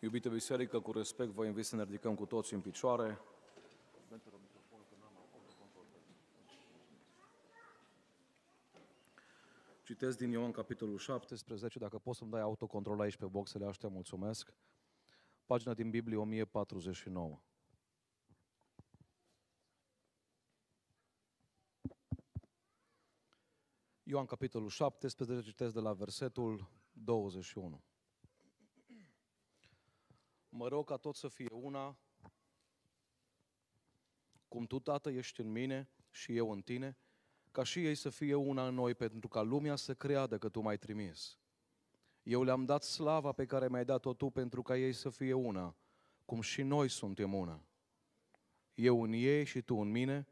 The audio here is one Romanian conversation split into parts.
Iubită Biserică, cu respect vă invit să ne ridicăm cu toți în picioare. Citesc din Ioan capitolul 17, dacă poți să-mi dai autocontrol aici pe boxele astea, mulțumesc. Pagina din Biblie 1049. Ioan capitolul 17, citesc de la versetul 21 mă rog ca tot să fie una, cum tu, Tată, ești în mine și eu în tine, ca și ei să fie una în noi, pentru ca lumea să creadă că tu m-ai trimis. Eu le-am dat slava pe care mi-ai dat-o tu pentru ca ei să fie una, cum și noi suntem una. Eu în ei și tu în mine,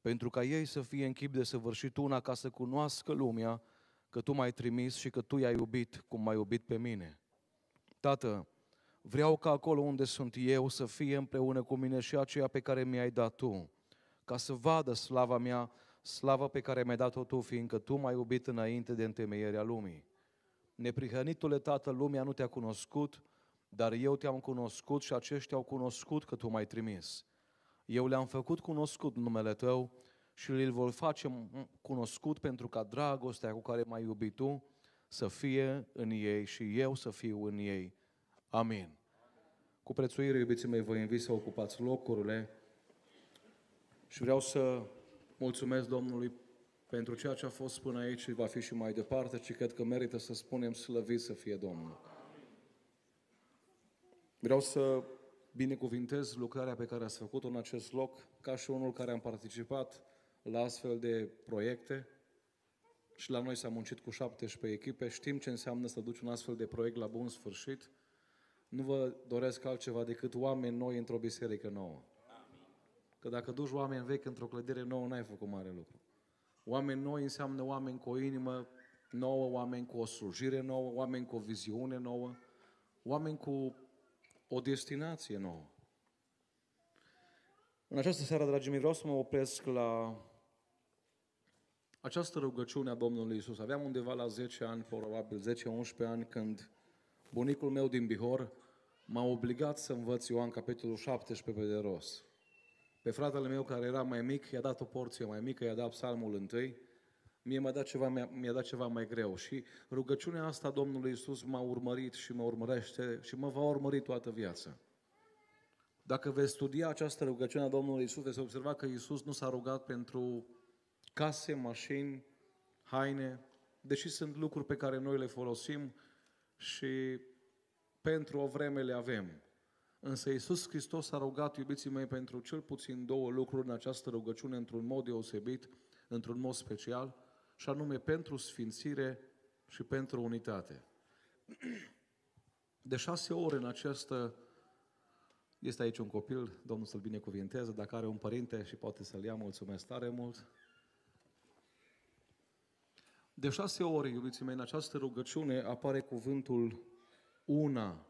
pentru ca ei să fie în chip de săvârșit una, ca să cunoască lumea că tu m-ai trimis și că tu i-ai iubit cum m-ai iubit pe mine. Tată, Vreau ca acolo unde sunt eu să fie împreună cu mine și aceea pe care mi-ai dat Tu, ca să vadă slava mea, slava pe care mi-ai dat-o Tu, fiindcă Tu m-ai iubit înainte de întemeierea lumii. Neprihănitule Tată, lumea nu te-a cunoscut, dar eu te-am cunoscut și aceștia au cunoscut că Tu m-ai trimis. Eu le-am făcut cunoscut numele Tău și îl vor face cunoscut pentru ca dragostea cu care m-ai iubit Tu să fie în ei și eu să fiu în ei Amin. Cu prețuire, iubiții mei, vă invit să ocupați locurile și vreau să mulțumesc Domnului pentru ceea ce a fost până aici și va fi și mai departe și cred că merită să spunem slăvit să fie Domnul. Vreau să binecuvintez lucrarea pe care ați făcut-o în acest loc, ca și unul care am participat la astfel de proiecte și la noi s-a muncit cu 17 echipe. Știm ce înseamnă să duci un astfel de proiect la bun sfârșit nu vă doresc altceva decât oameni noi într-o biserică nouă. Că dacă duci oameni vechi într-o clădire nouă, n-ai făcut mare lucru. Oameni noi înseamnă oameni cu o inimă nouă, oameni cu o slujire nouă, oameni cu o viziune nouă, oameni cu o destinație nouă. În această seară, dragii mei, vreau să mă opresc la această rugăciune a Domnului Isus. Aveam undeva la 10 ani, probabil 10-11 ani, când bunicul meu din Bihor m-a obligat să învăț Ioan capitolul 17 pe de rost. Pe fratele meu care era mai mic, i-a dat o porție mai mică, i-a dat psalmul întâi, mie mi-a dat ceva, mi-a, dat ceva mai greu. Și rugăciunea asta Domnului Isus m-a urmărit și mă urmărește și mă va urmări toată viața. Dacă veți studia această rugăciune a Domnului Isus, veți observa că Isus nu s-a rugat pentru case, mașini, haine, deși sunt lucruri pe care noi le folosim, și pentru o vreme le avem. Însă Iisus Hristos a rugat, iubiții mei, pentru cel puțin două lucruri în această rugăciune, într-un mod deosebit, într-un mod special, și anume pentru sfințire și pentru unitate. De șase ore în această... Este aici un copil, Domnul să-l binecuvinteze, dacă are un părinte și poate să-l ia, mulțumesc tare mult. De șase ori, iubiții mei, în această rugăciune apare cuvântul una.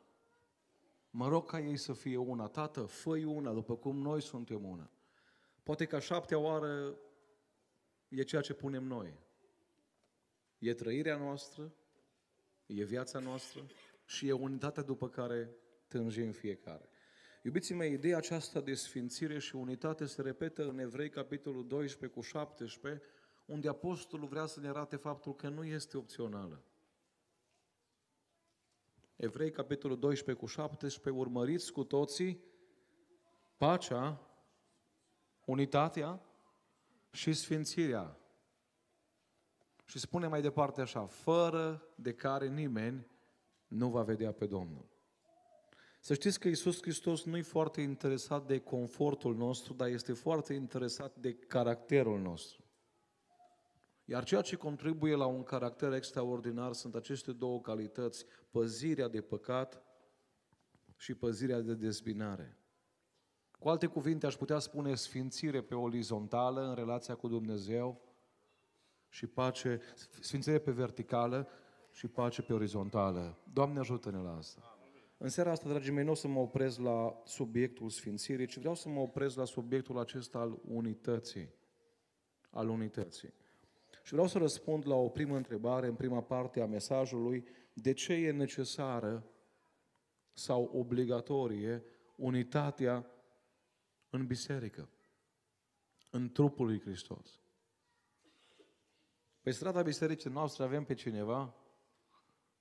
Mă rog ca ei să fie una. Tată, fă una, după cum noi suntem una. Poate că șaptea oară e ceea ce punem noi. E trăirea noastră, e viața noastră și e unitatea după care tânjim fiecare. Iubiții mei, ideea aceasta de sfințire și unitate se repetă în Evrei, capitolul 12 cu 17, unde apostolul vrea să ne arate faptul că nu este opțională. Evrei, capitolul 12 cu 17, urmăriți cu toții pacea, unitatea și sfințirea. Și spune mai departe așa, fără de care nimeni nu va vedea pe Domnul. Să știți că Isus Hristos nu e foarte interesat de confortul nostru, dar este foarte interesat de caracterul nostru. Iar ceea ce contribuie la un caracter extraordinar sunt aceste două calități, păzirea de păcat și păzirea de dezbinare. Cu alte cuvinte, aș putea spune sfințire pe orizontală în relația cu Dumnezeu și pace, sfințire pe verticală și pace pe orizontală. Doamne ajută-ne la asta! În seara asta, dragii mei, nu o să mă opresc la subiectul sfințirii, ci vreau să mă opresc la subiectul acesta al unității. Al unității. Și vreau să răspund la o primă întrebare, în prima parte a mesajului, de ce e necesară sau obligatorie unitatea în biserică, în trupul lui Hristos. Pe strada bisericii noastre avem pe cineva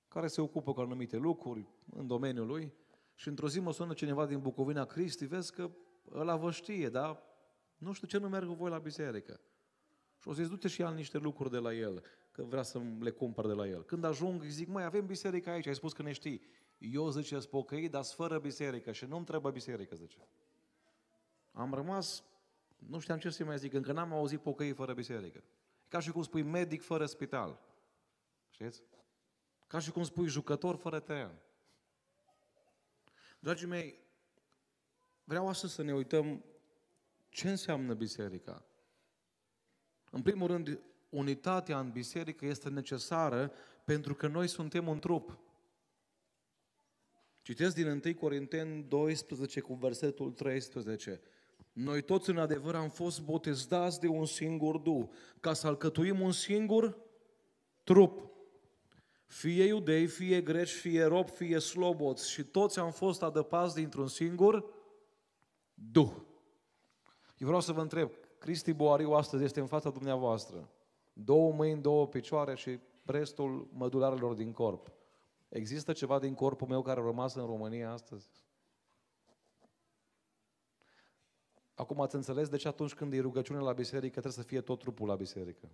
care se ocupă cu anumite lucruri în domeniul lui și într-o zi mă sună cineva din Bucovina Cristi, vezi că ăla vă știe, dar nu știu ce nu merg voi la biserică. Și o zis, du-te și ia niște lucruri de la el, că vrea să le cumpăr de la el. Când ajung, îi zic, mai avem biserică aici, ai spus că ne știi. Eu, zice, spocăi, dar fără biserică și nu-mi trebuie biserică, zice. Am rămas, nu știam ce să mai zic, încă n-am auzit pocăi fără biserică. ca și cum spui medic fără spital. Știți? Ca și cum spui jucător fără teren. Dragii mei, vreau astăzi să ne uităm ce înseamnă biserica. În primul rând, unitatea în biserică este necesară pentru că noi suntem un trup. Citesc din 1 Corinteni 12 cu versetul 13. Noi toți în adevăr am fost botezați de un singur duh, ca să alcătuim un singur trup. Fie iudei, fie greci, fie rob, fie sloboți și toți am fost adăpați dintr-un singur duh. Eu vreau să vă întreb, Cristi Boariu astăzi este în fața dumneavoastră. Două mâini, două picioare și restul mădularelor din corp. Există ceva din corpul meu care a rămas în România astăzi? Acum ați înțeles de ce atunci când e rugăciune la biserică trebuie să fie tot trupul la biserică.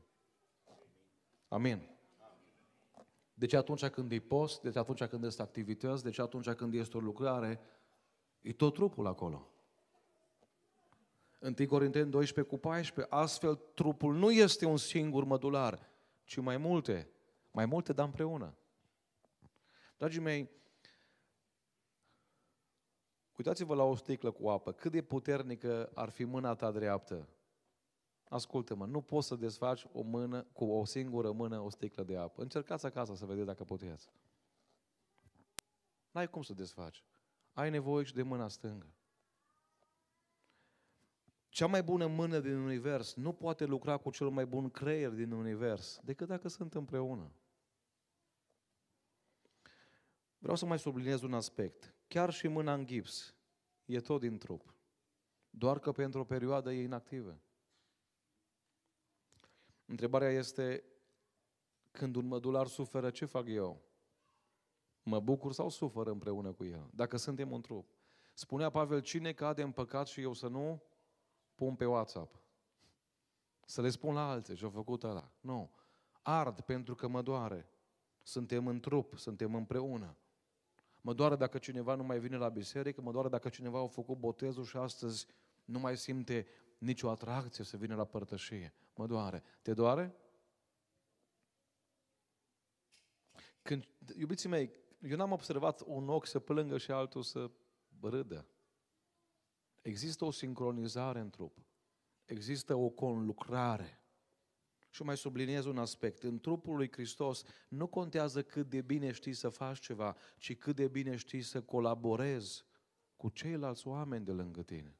Amin. De ce atunci când e post, de ce atunci când este activități, de ce atunci când este o lucrare, e tot trupul acolo. 1 Corinteni 12 cu 14, astfel trupul nu este un singur mădular, ci mai multe, mai multe, dar împreună. Dragii mei, uitați-vă la o sticlă cu apă, cât de puternică ar fi mâna ta dreaptă. Ascultă-mă, nu poți să desfaci o mână, cu o singură mână o sticlă de apă. Încercați acasă să vedeți dacă puteți. N-ai cum să desfaci. Ai nevoie și de mâna stângă. Cea mai bună mână din univers nu poate lucra cu cel mai bun creier din univers decât dacă sunt împreună. Vreau să mai subliniez un aspect. Chiar și mâna în gips e tot din trup, doar că pentru o perioadă e inactivă. Întrebarea este, când un mădular suferă, ce fac eu? Mă bucur sau sufăr împreună cu el? Dacă suntem un trup. Spunea Pavel, cine cade în păcat și eu să nu pun pe WhatsApp. Să le spun la alții și-au făcut ăla. Nu. Ard pentru că mă doare. Suntem în trup, suntem împreună. Mă doare dacă cineva nu mai vine la biserică, mă doare dacă cineva a făcut botezul și astăzi nu mai simte nicio atracție să vină la părtășie. Mă doare. Te doare? Când, iubiții mei, eu n-am observat un ochi să plângă și altul să râdă. Există o sincronizare în trup. Există o conlucrare. Și mai subliniez un aspect. În trupul lui Hristos nu contează cât de bine știi să faci ceva, ci cât de bine știi să colaborezi cu ceilalți oameni de lângă tine.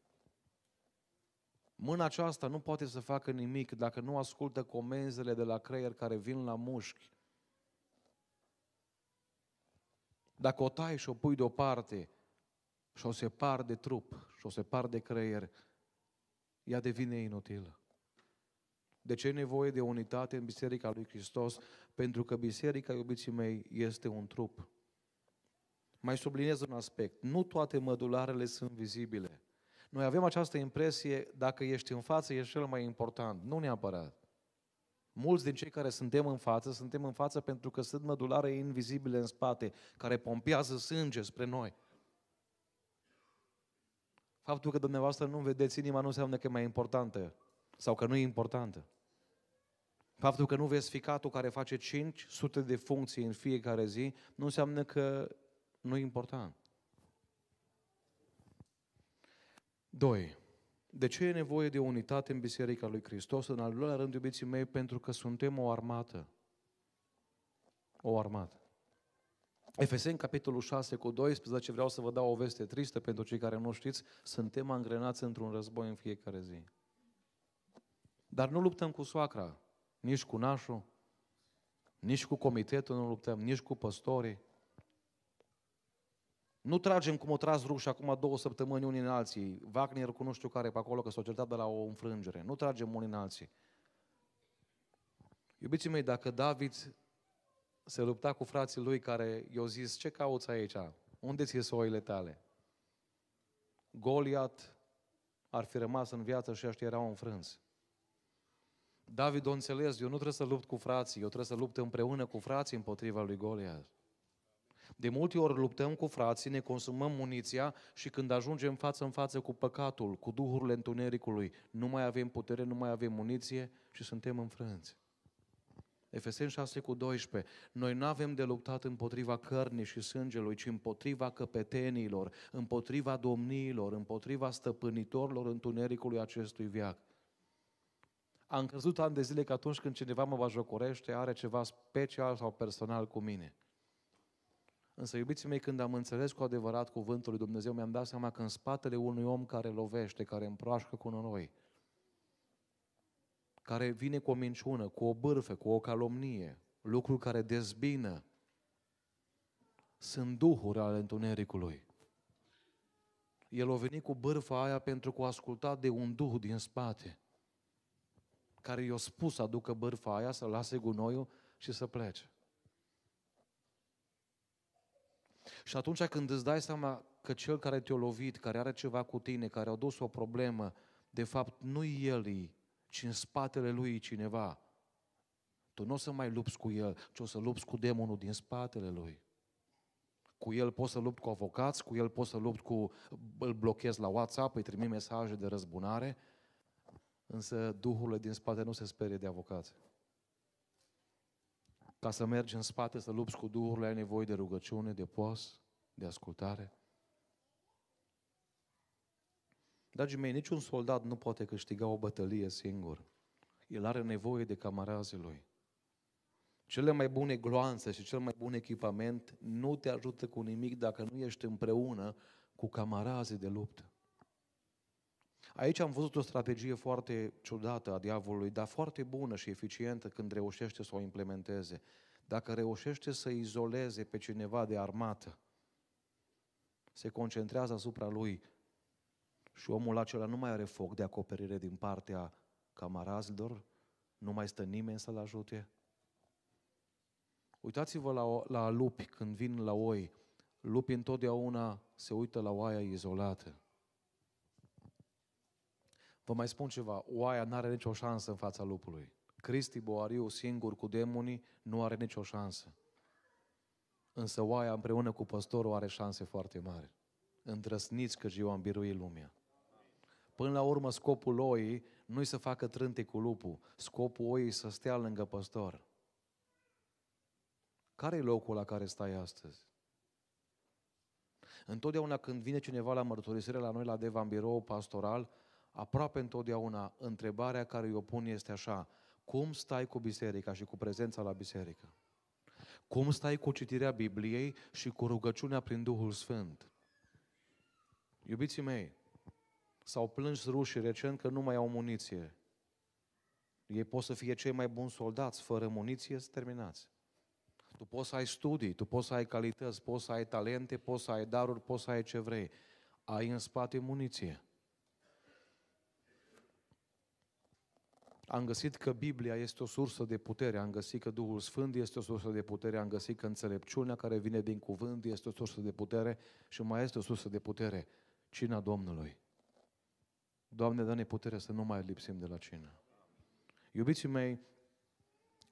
Mâna aceasta nu poate să facă nimic dacă nu ascultă comenzele de la creier care vin la mușchi. Dacă o tai și o pui deoparte și o separ de trup și o separ de creier, ea devine inutilă. De ce e nevoie de unitate în Biserica lui Hristos? Pentru că Biserica, iubiții mei, este un trup. Mai subliniez un aspect. Nu toate mădularele sunt vizibile. Noi avem această impresie, dacă ești în față, ești cel mai important. Nu neapărat. Mulți din cei care suntem în față, suntem în față pentru că sunt mădulare invizibile în spate, care pompează sânge spre noi. Faptul că dumneavoastră nu vedeți inima nu înseamnă că e mai importantă sau că nu e importantă. Faptul că nu vezi ficatul care face 500 de funcții în fiecare zi nu înseamnă că nu e important. 2. De ce e nevoie de unitate în Biserica lui Hristos? În al doilea rând, iubiții mei, pentru că suntem o armată. O armată. Efeseni, capitolul 6 cu 12, vreau să vă dau o veste tristă pentru cei care nu știți, suntem angrenați într-un război în fiecare zi. Dar nu luptăm cu soacra, nici cu nașul, nici cu comitetul nu luptăm, nici cu păstorii. Nu tragem cum o tras ruși acum două săptămâni unii în alții, Wagner cu nu știu care pe acolo, că s-au certat de la o înfrângere. Nu tragem unii în alții. Iubiții mei, dacă David se lupta cu frații lui care i-au zis, ce cauți aici? Unde ți oile tale? Goliat ar fi rămas în viață și aștia erau înfrânți. David o înțeles, eu nu trebuie să lupt cu frații, eu trebuie să lupt împreună cu frații împotriva lui Goliat. De multe ori luptăm cu frații, ne consumăm muniția și când ajungem față în față cu păcatul, cu duhurile întunericului, nu mai avem putere, nu mai avem muniție și suntem înfrânți. Efeseni 6 cu 12. Noi nu avem de luptat împotriva cărnii și sângelui, ci împotriva căpetenilor, împotriva domniilor, împotriva stăpânitorilor întunericului acestui viac. Am crezut ani de zile că atunci când cineva mă bajocorește, are ceva special sau personal cu mine. Însă, iubiții mei, când am înțeles cu adevărat cuvântul lui Dumnezeu, mi-am dat seama că în spatele unui om care lovește, care împroașcă cu noi, care vine cu o minciună, cu o bârfă, cu o calomnie, lucruri care dezbină, sunt duhuri ale întunericului. El a venit cu bârfa aia pentru că o asculta de un duh din spate, care i-a spus să aducă bârfa aia, să lase gunoiul și să plece. Și atunci când îți dai seama că cel care te-a lovit, care are ceva cu tine, care a dus o problemă, de fapt nu el e ci în spatele lui cineva. Tu nu o să mai lupți cu el, ci o să lupți cu demonul din spatele lui. Cu el poți să lupți cu avocați, cu el poți să lupți cu... îl blochezi la WhatsApp, îi trimi mesaje de răzbunare, însă duhurile din spate nu se sperie de avocați. Ca să mergi în spate, să lupți cu duhurile, ai nevoie de rugăciune, de post, de ascultare. Dragii mei, niciun soldat nu poate câștiga o bătălie singur. El are nevoie de camarazii lui. Cele mai bune gloanțe și cel mai bun echipament nu te ajută cu nimic dacă nu ești împreună cu camarazii de luptă. Aici am văzut o strategie foarte ciudată a diavolului, dar foarte bună și eficientă când reușește să o implementeze. Dacă reușește să izoleze pe cineva de armată, se concentrează asupra lui și omul acela nu mai are foc de acoperire din partea camarazilor, nu mai stă nimeni să-l ajute. Uitați-vă la, la lupi când vin la oi. Lupii întotdeauna se uită la oaia izolată. Vă mai spun ceva, oaia nu are nicio șansă în fața lupului. Cristi Boariu singur cu demonii nu are nicio șansă. Însă oaia împreună cu păstorul are șanse foarte mari. Îndrăsniți că ziua am biruit lumea. Până la urmă, scopul oii nu e să facă trânte cu lupul, scopul oii să stea lângă păstor. Care e locul la care stai astăzi? Întotdeauna când vine cineva la mărturisire la noi, la Deva, în birou pastoral, aproape întotdeauna întrebarea care îi o pun este așa, cum stai cu biserica și cu prezența la biserică? Cum stai cu citirea Bibliei și cu rugăciunea prin Duhul Sfânt? Iubiții mei, S-au plâns rușii recent că nu mai au muniție. Ei pot să fie cei mai buni soldați, fără muniție, să terminați. Tu poți să ai studii, tu poți să ai calități, poți să ai talente, poți să ai daruri, poți să ai ce vrei. Ai în spate muniție. Am găsit că Biblia este o sursă de putere, am găsit că Duhul Sfânt este o sursă de putere, am găsit că înțelepciunea care vine din cuvânt este o sursă de putere și mai este o sursă de putere, cina Domnului. Doamne, dă-ne putere să nu mai lipsim de la cină. Iubiții mei,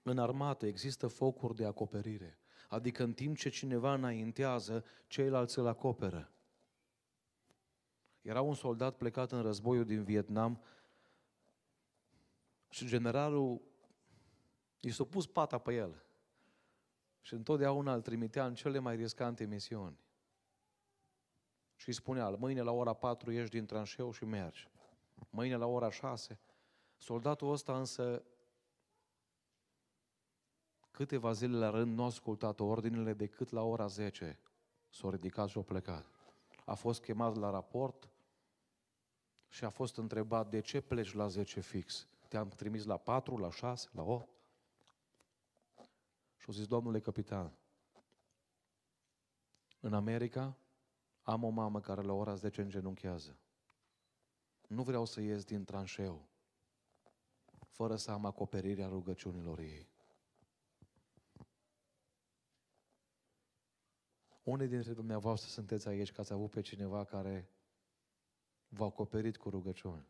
în armată există focuri de acoperire. Adică în timp ce cineva înaintează, ceilalți îl acoperă. Era un soldat plecat în războiul din Vietnam și generalul i s-a pus pata pe el. Și întotdeauna îl trimitea în cele mai riscante misiuni. Și îi spunea, mâine la ora 4 ieși din tranșeu și mergi mâine la ora 6. Soldatul ăsta însă câteva zile la rând nu a ascultat ordinele decât la ora 10. S-a ridicat și a plecat. A fost chemat la raport și a fost întrebat de ce pleci la 10 fix? Te-am trimis la 4, la 6, la 8? Și au zis, domnule capitan, în America am o mamă care la ora 10 îngenunchează nu vreau să ies din tranșeu fără să am acoperirea rugăciunilor ei. Unii dintre dumneavoastră sunteți aici că ați avut pe cineva care v-a acoperit cu rugăciuni.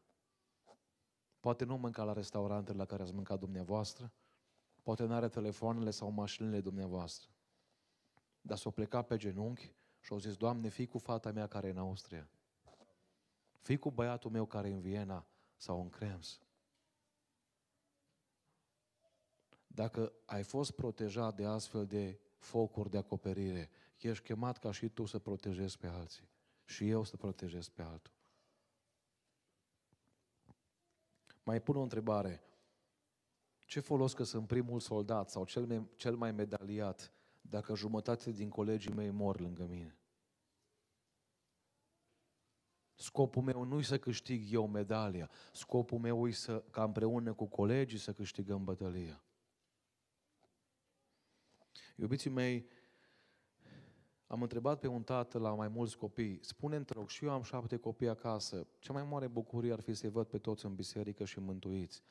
Poate nu mânca la restaurantele la care ați mâncat dumneavoastră, poate nu are telefoanele sau mașinile dumneavoastră. Dar s-o pleca pe genunchi și au zis, Doamne, fii cu fata mea care e în Austria. Fii cu băiatul meu care e în Viena sau în Krems. Dacă ai fost protejat de astfel de focuri de acoperire, ești chemat ca și tu să protejezi pe alții. Și eu să protejez pe altul. Mai pun o întrebare. Ce folos că sunt primul soldat sau cel mai, cel mai medaliat dacă jumătate din colegii mei mor lângă mine? Scopul meu nu e să câștig eu medalia. Scopul meu e să, ca împreună cu colegii să câștigăm bătălia. Iubiții mei, am întrebat pe un tată la mai mulți copii, spune te rog, și eu am șapte copii acasă, cea mai mare bucurie ar fi să-i văd pe toți în biserică și mântuiți.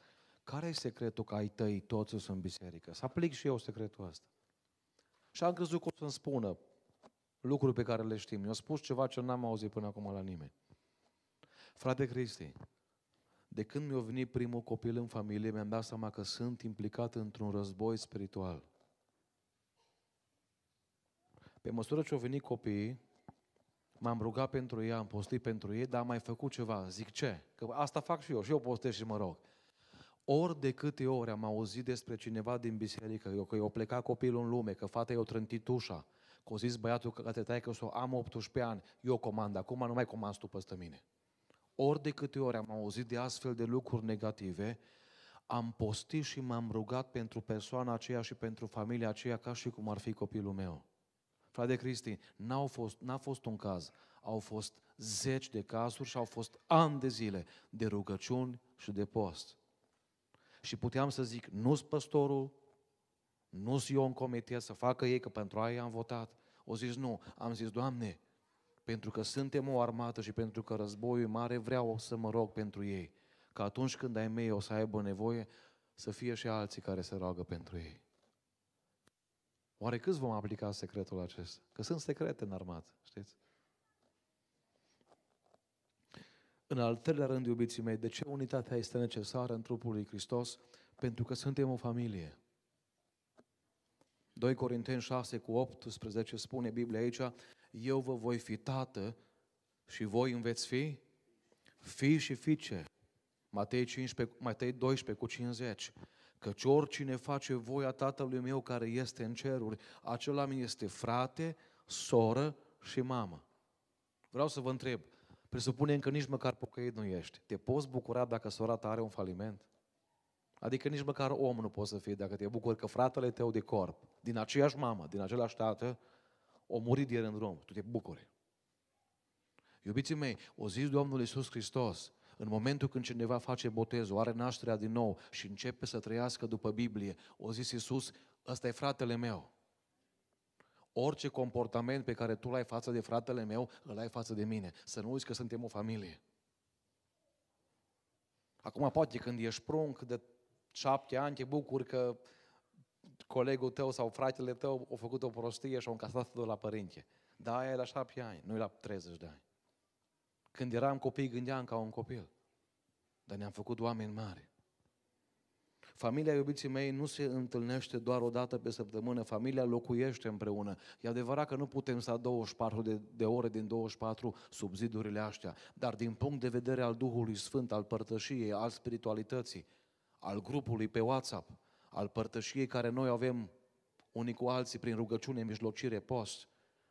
care e secretul că ai tăi toți sunt în biserică? Să aplic și eu secretul ăsta. Și am crezut că o să-mi spună lucruri pe care le știm. Mi-a spus ceva ce n-am auzit până acum la nimeni. Frate Cristi, de când mi-a venit primul copil în familie, mi-am dat seama că sunt implicat într-un război spiritual. Pe măsură ce au venit copiii, m-am rugat pentru ei, am postit pentru ei, dar am mai făcut ceva. Zic ce? Că asta fac și eu, și eu postez și mă rog. Ori de câte ori am auzit despre cineva din biserică, eu, că i-a plecat copilul în lume, că fata i-a trântit ușa, că zis băiatul că te tai că o o am 18 ani, eu comand, acum nu mai comand tu peste mine. Ori de câte ori am auzit de astfel de lucruri negative, am postit și m-am rugat pentru persoana aceea și pentru familia aceea ca și cum ar fi copilul meu. Frate Cristi, n a fost, n-a fost un caz, au fost zeci de cazuri și au fost ani de zile de rugăciuni și de post. Și puteam să zic, nu-s păstorul, nu-s eu în comitet să facă ei, că pentru aia am votat. O zis, nu, am zis, Doamne, pentru că suntem o armată și pentru că războiul e mare, vreau să mă rog pentru ei. Că atunci când ai mei o să aibă nevoie, să fie și alții care se roagă pentru ei. Oare câți vom aplica secretul acesta? Că sunt secrete în armată, știți? În al treilea rând, iubiții mei, de ce unitatea este necesară în trupul lui Hristos? Pentru că suntem o familie. 2 Corinteni 6 cu 18 spune Biblia aici, eu vă voi fi tată și voi îmi veți fi fi și fiice. Matei, 15, Matei 12 cu 50. Căci oricine face voia Tatălui meu care este în ceruri, acela mi este frate, soră și mamă. Vreau să vă întreb, presupunem că nici măcar pocăit nu ești. Te poți bucura dacă sora ta are un faliment? Adică nici măcar om nu poți să fie dacă te bucuri că fratele tău de corp, din aceeași mamă, din același tată, o murit de în om. Tu te bucuri. Iubiții mei, o zis Domnul Iisus Hristos, în momentul când cineva face botezul, are nașterea din nou și începe să trăiască după Biblie, o zis Iisus, ăsta e fratele meu. Orice comportament pe care tu l-ai față de fratele meu, îl ai față de mine. Să nu uiți că suntem o familie. Acum poate când ești prunc de șapte ani, te bucuri că colegul tău sau fratele tău a făcut o prostie și a încasat-o la părinte. Da, aia e la șapte ani, nu e la 30 de ani. Când eram copii, gândeam ca un copil. Dar ne-am făcut oameni mari. Familia iubiții mei nu se întâlnește doar o dată pe săptămână, familia locuiește împreună. E adevărat că nu putem sta 24 de, de ore din 24 sub zidurile astea, dar din punct de vedere al Duhului Sfânt, al părtășiei, al spiritualității, al grupului pe WhatsApp, al părtășiei care noi avem unii cu alții prin rugăciune, mijlocire, post,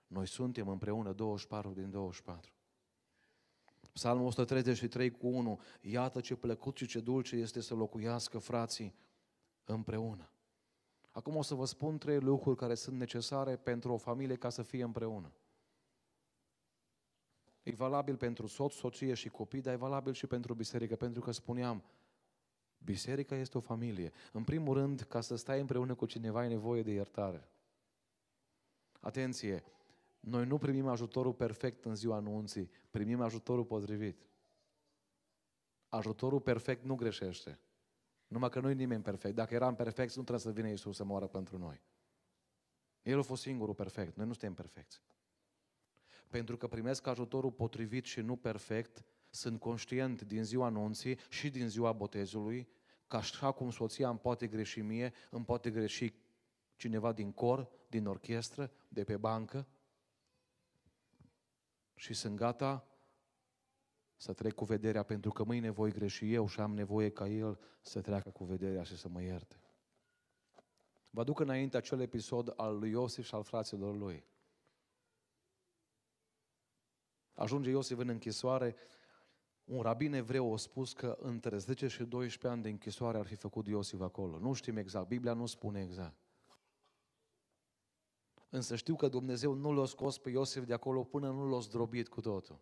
noi suntem împreună 24 din 24. Psalmul 133 cu 1, iată ce plăcut și ce dulce este să locuiască frații împreună. Acum o să vă spun trei lucruri care sunt necesare pentru o familie ca să fie împreună. E valabil pentru soț, soție și copii, dar e valabil și pentru biserică, pentru că spuneam, Biserica este o familie. În primul rând, ca să stai împreună cu cineva, ai nevoie de iertare. Atenție! Noi nu primim ajutorul perfect în ziua anunții, primim ajutorul potrivit. Ajutorul perfect nu greșește. Numai că nu-i nimeni perfect. Dacă eram perfect, nu trebuie să vină Iisus să moară pentru noi. El a fost singurul perfect. Noi nu suntem perfecți. Pentru că primesc ajutorul potrivit și nu perfect, sunt conștient din ziua anunții și din ziua botezului că așa cum soția îmi poate greși mie, îmi poate greși cineva din cor, din orchestră, de pe bancă și sunt gata să trec cu vederea pentru că mâine voi greși eu și am nevoie ca el să treacă cu vederea și să mă ierte. Vă duc înainte acel episod al lui Iosif și al fraților lui. Ajunge Iosif în închisoare un rabin evreu a spus că între 10 și 12 ani de închisoare ar fi făcut Iosif acolo. Nu știm exact, Biblia nu spune exact. Însă știu că Dumnezeu nu l-a scos pe Iosif de acolo până nu l-a zdrobit cu totul.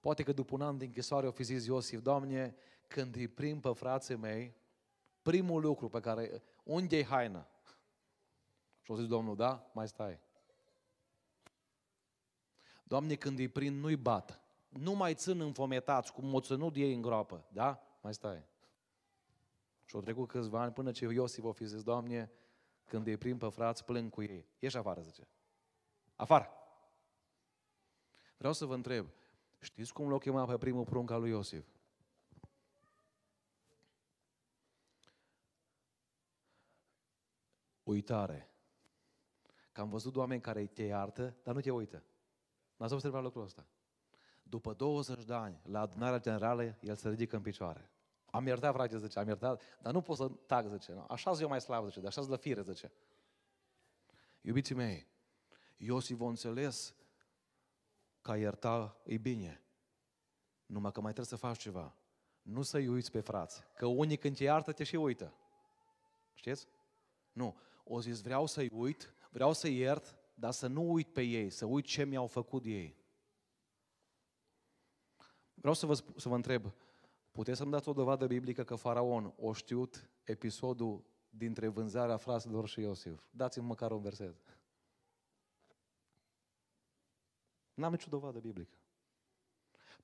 Poate că după un an de închisoare o fi zis Iosif, Doamne, când îi prim pe frații mei, primul lucru pe care, unde e haina? Și o zis Domnul, da, mai stai. Doamne, când îi prind, nu-i bată nu mai țin înfometați, cum o ținut ei în groapă, da? Mai stai. Și au trecut câțiva ani până ce Iosif o fi zis, Doamne, când îi prim pe frați, plâng cu ei. Ieși afară, zice. Afară! Vreau să vă întreb, știți cum l-o chema pe primul prunc al lui Iosif? Uitare. Că am văzut oameni care te iartă, dar nu te uită. N-ați observat lucrul ăsta. După 20 de ani, la adunarea generală, el se ridică în picioare. Am iertat, frate, zice, am iertat, dar nu pot să tac, zice. Nu? așa eu mai slab, zice, de așa la fire, zice. Iubiții mei, Iosif vă înțeles că ierta e bine. Numai că mai trebuie să faci ceva. Nu să-i uiți pe frați. Că unii când te iartă, te și uită. Știți? Nu. O zis, vreau să-i uit, vreau să iert, dar să nu uit pe ei, să uit ce mi-au făcut ei. Vreau să vă, să vă întreb, puteți să-mi dați o dovadă biblică că faraon o știut episodul dintre vânzarea fraselor și Iosif? Dați-mi măcar un verset. N-am nicio dovadă biblică.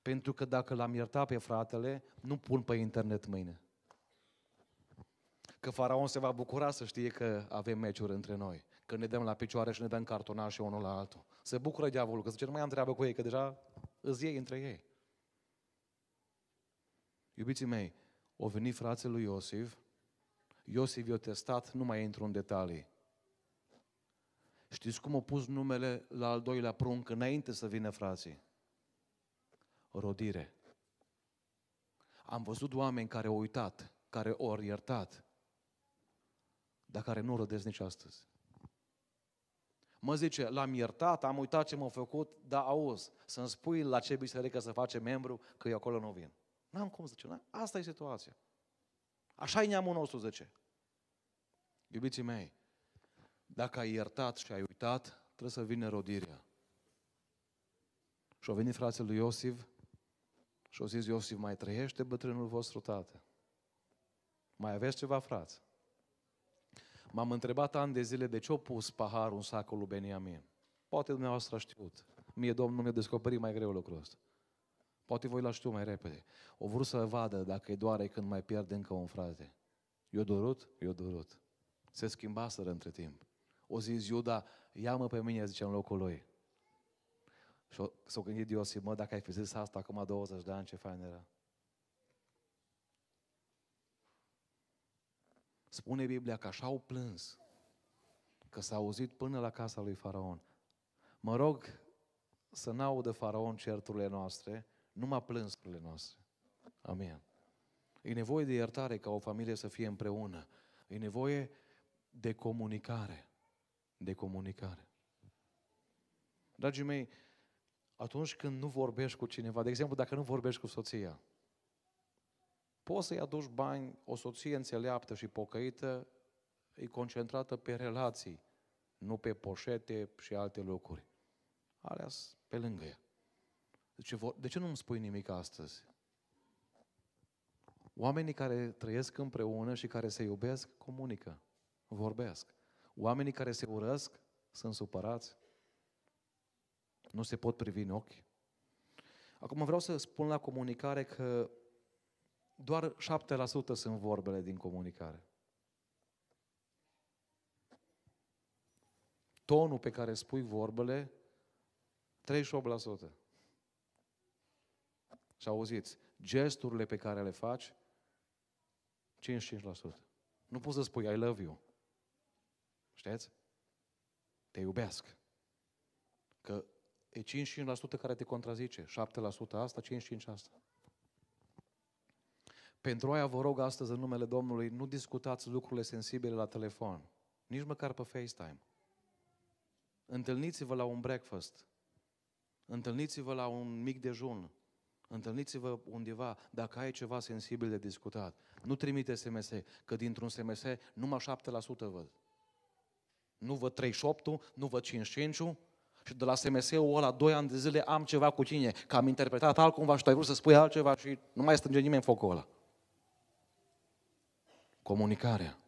Pentru că dacă l-am iertat pe fratele, nu pun pe internet mâine. Că faraon se va bucura să știe că avem meciuri între noi. Că ne dăm la picioare și ne dăm cartonașe unul la altul. Se bucură diavolul, că zice, nu mai am treabă cu ei, că deja îți iei între ei. Iubiții mei, o venit fratele lui Iosif, Iosif i-a testat, nu mai intru în detalii. Știți cum a pus numele la al doilea prunc înainte să vină frații? Rodire. Am văzut oameni care au uitat, care au iertat, dar care nu rădesc nici astăzi. Mă zice, l-am iertat, am uitat ce m-a făcut, dar auzi, să-mi spui la ce biserică să face membru, că eu acolo nu vin. N-am cum, zice. Asta e situația. Așa e neamul nostru, zice. Iubiții mei, dacă ai iertat și ai uitat, trebuie să vină rodirea. Și a venit frații lui Iosif și au zis, Iosif, mai trăiește bătrânul vostru tată. Mai aveți ceva, frați? M-am întrebat ani de zile de ce au pus paharul în sacul lui Beniamin. Poate dumneavoastră a știut. Mie Domnul mi-a descoperit mai greu lucrul ăsta. Poate voi l tu mai repede. O vrut să vadă dacă e doare când mai pierde încă un frate. Eu dorut, Eu dorut. Se sără între timp. O zis Iuda, ia-mă pe mine, zice, în locul lui. Și s-o gândit Iosif, mă, dacă ai fi zis asta acum 20 de ani, ce fain era. Spune Biblia că așa au plâns, că s-a auzit până la casa lui Faraon. Mă rog să n-audă Faraon certurile noastre, nu m-a plâns plânsurile noastre. Amin. E nevoie de iertare ca o familie să fie împreună. E nevoie de comunicare. De comunicare. Dragii mei, atunci când nu vorbești cu cineva, de exemplu, dacă nu vorbești cu soția, poți să-i aduci bani, o soție înțeleaptă și pocăită, e concentrată pe relații, nu pe poșete și alte lucruri. Alea pe lângă ea. Zice, deci, de ce nu îmi spui nimic astăzi? Oamenii care trăiesc împreună și care se iubesc, comunică, vorbesc. Oamenii care se urăsc, sunt supărați, nu se pot privi în ochi. Acum vreau să spun la comunicare că doar 7% sunt vorbele din comunicare. Tonul pe care spui vorbele, 38%. Și auziți, gesturile pe care le faci, 55%. Nu poți să spui I love you. Știți? Te iubesc. Că e 55% care te contrazice. 7% asta, 55% asta. Pentru aia vă rog astăzi în numele Domnului, nu discutați lucrurile sensibile la telefon. Nici măcar pe FaceTime. Întâlniți-vă la un breakfast. Întâlniți-vă la un mic dejun. Întâlniți-vă undeva, dacă ai ceva sensibil de discutat. Nu trimite SMS, că dintr-un SMS numai 7% văd. Nu văd 38 nu văd 55 și de la SMS-ul ăla 2 ani de zile am ceva cu tine, că am interpretat altcumva și tu ai vrut să spui altceva și nu mai strânge nimeni focul ăla. Comunicarea.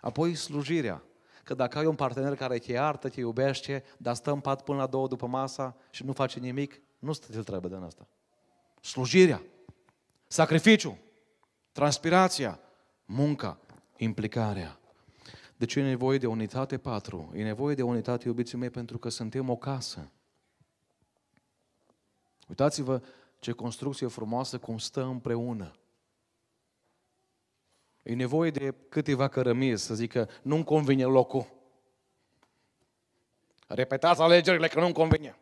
Apoi slujirea. Că dacă ai un partener care te iartă, te iubește, dar stă în pat până la două după masa și nu face nimic, nu stă te trebuie de asta slujirea, sacrificiul, transpirația, munca, implicarea. Deci e nevoie de unitate patru, E nevoie de unitate, iubiții mei, pentru că suntem o casă. Uitați-vă ce construcție frumoasă cum stă împreună. E nevoie de câteva cărămizi, să zică, nu-mi convine locul. Repetați alegerile că nu-mi convine.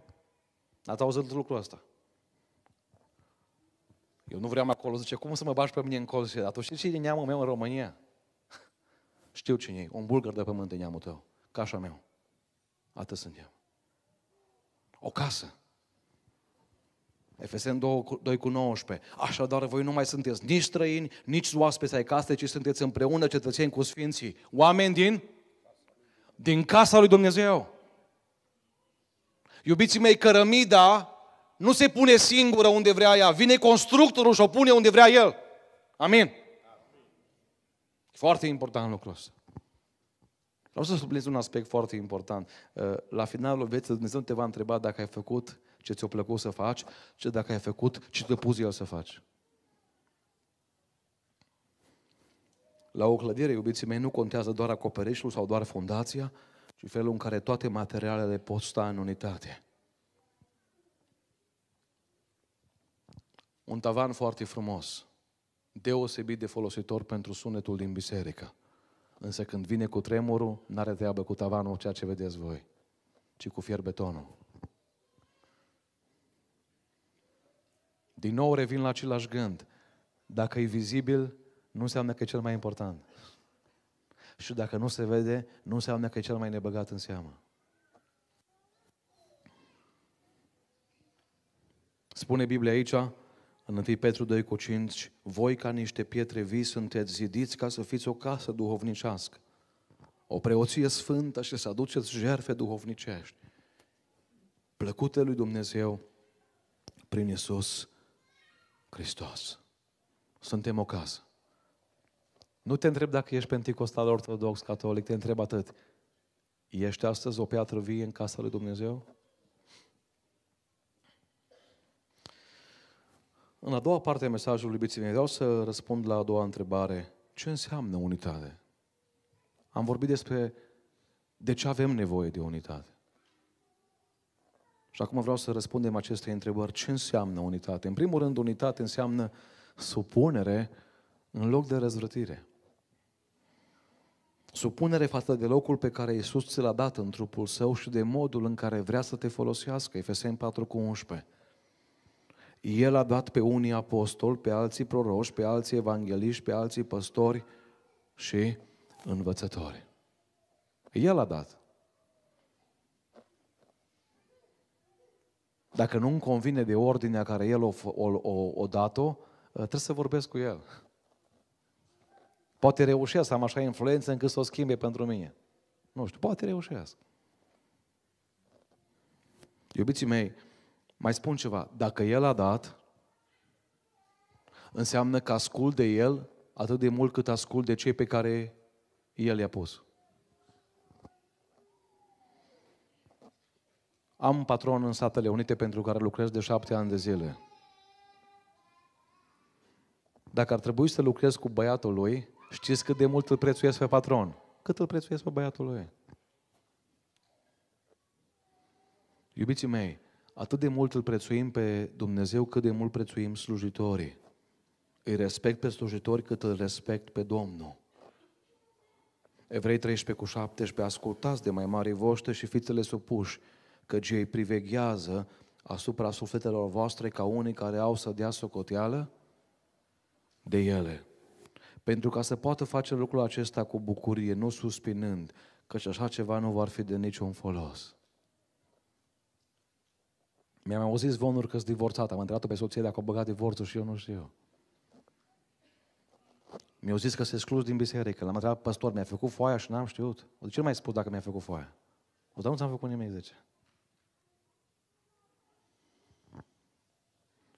Ați auzit lucrul ăsta. Eu nu vreau acolo, zice, cum să mă bași pe mine în colț? Dar tu știi cine e neamul meu în România? Știu cine e, un bulgar de pământ de neamul tău, cașa meu. Atât sunt eu. O casă. Efesen 2, 2 cu 19. Așadar, voi nu mai sunteți nici străini, nici oaspeți ai caste. ci sunteți împreună cetățeni cu sfinții. Oameni din? Din casa lui Dumnezeu. Iubiții mei, cărămida nu se pune singură unde vrea ea, vine constructorul și o pune unde vrea el. Amin. Foarte important lucrul ăsta. Vreau să subliniez un aspect foarte important. Uh, la finalul vieții Dumnezeu te va întreba dacă ai făcut ce ți-a plăcut să faci, ce dacă ai făcut ce te pus el să faci. La o clădire, iubiții mei, nu contează doar acoperișul sau doar fundația, ci felul în care toate materialele pot sta în unitate. un tavan foarte frumos, deosebit de folositor pentru sunetul din biserică. Însă când vine cu tremurul, n-are treabă cu tavanul ceea ce vedeți voi, ci cu fierbetonul. Din nou revin la același gând. Dacă e vizibil, nu înseamnă că e cel mai important. Și dacă nu se vede, nu înseamnă că e cel mai nebăgat în seamă. Spune Biblia aici, în 1 Petru 2 cu 5, voi ca niște pietre vii sunteți zidiți ca să fiți o casă duhovnicească, o preoție sfântă și să aduceți jerfe duhovnicești, plăcute lui Dumnezeu prin Iisus Hristos. Suntem o casă. Nu te întreb dacă ești pentecostal, ortodox, catolic, te întreb atât. Ești astăzi o piatră vie în casa lui Dumnezeu? În a doua parte a mesajului, iubiții mei, vreau să răspund la a doua întrebare. Ce înseamnă unitate? Am vorbit despre de ce avem nevoie de unitate. Și acum vreau să răspundem aceste întrebări. Ce înseamnă unitate? În primul rând, unitate înseamnă supunere în loc de răzvrătire. Supunere față de locul pe care Iisus ți l-a dat în trupul său și de modul în care vrea să te folosească. Efeseni 4 cu 11. El a dat pe unii apostoli, pe alții proroși, pe alții evangeliști, pe alții păstori și învățători. El a dat. Dacă nu-mi convine de ordinea care el o, o, o, o dat-o, ă, trebuie să vorbesc cu el. Poate reușesc să am așa influență încât să o schimbe pentru mine. Nu știu, poate reușesc. Iubiții mei, mai spun ceva, dacă El a dat, înseamnă că ascult de El atât de mult cât ascult de cei pe care El i-a pus. Am un patron în Statele Unite pentru care lucrez de șapte ani de zile. Dacă ar trebui să lucrez cu băiatul lui, știți cât de mult îl prețuiesc pe patron? Cât îl prețuiesc pe băiatul lui? Iubiții mei, atât de mult îl prețuim pe Dumnezeu cât de mult prețuim slujitorii. Îi respect pe slujitori cât îl respect pe Domnul. Evrei 13 cu 17, ascultați de mai mari voștri și fiți-le supuși, că ei priveghează asupra sufletelor voastre ca unii care au să dea socoteală de ele. Pentru ca să poată face lucrul acesta cu bucurie, nu suspinând, căci așa ceva nu va fi de niciun folos. Mi-am auzit zvonuri că sunt divorțat. Am întrebat-o pe soție dacă a băgat divorțul și eu nu știu. Mi-au zis că se exclus din biserică. L-am întrebat pastor, mi-a făcut foaia și n-am știut. De ce nu mai spus dacă mi-a făcut foaia? O, dar nu ți-am făcut nimic, zice.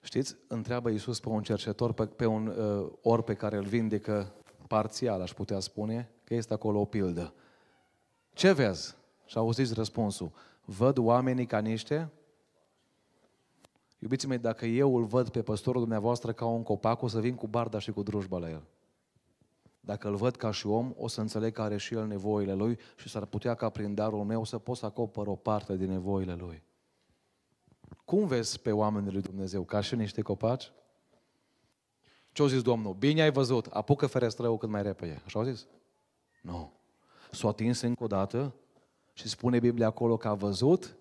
Știți, întreabă Iisus pe un cercetor, pe, pe un uh, or pe care îl vindecă parțial, aș putea spune, că este acolo o pildă. Ce vezi? Și auziți răspunsul. Văd oamenii ca niște Iubiți mei, dacă eu îl văd pe păstorul dumneavoastră ca un copac, o să vin cu barda și cu drujba la el. Dacă îl văd ca și om, o să înțeleg că are și el nevoile lui și s-ar putea ca prin darul meu să pot să acopăr o parte din nevoile lui. Cum vezi pe oamenii lui Dumnezeu? Ca și niște copaci? Ce-a zis Domnul? Bine ai văzut, apucă ferestrăul cât mai repede. Așa au zis? Nu. S-a atins încă o dată și spune Biblia acolo că a văzut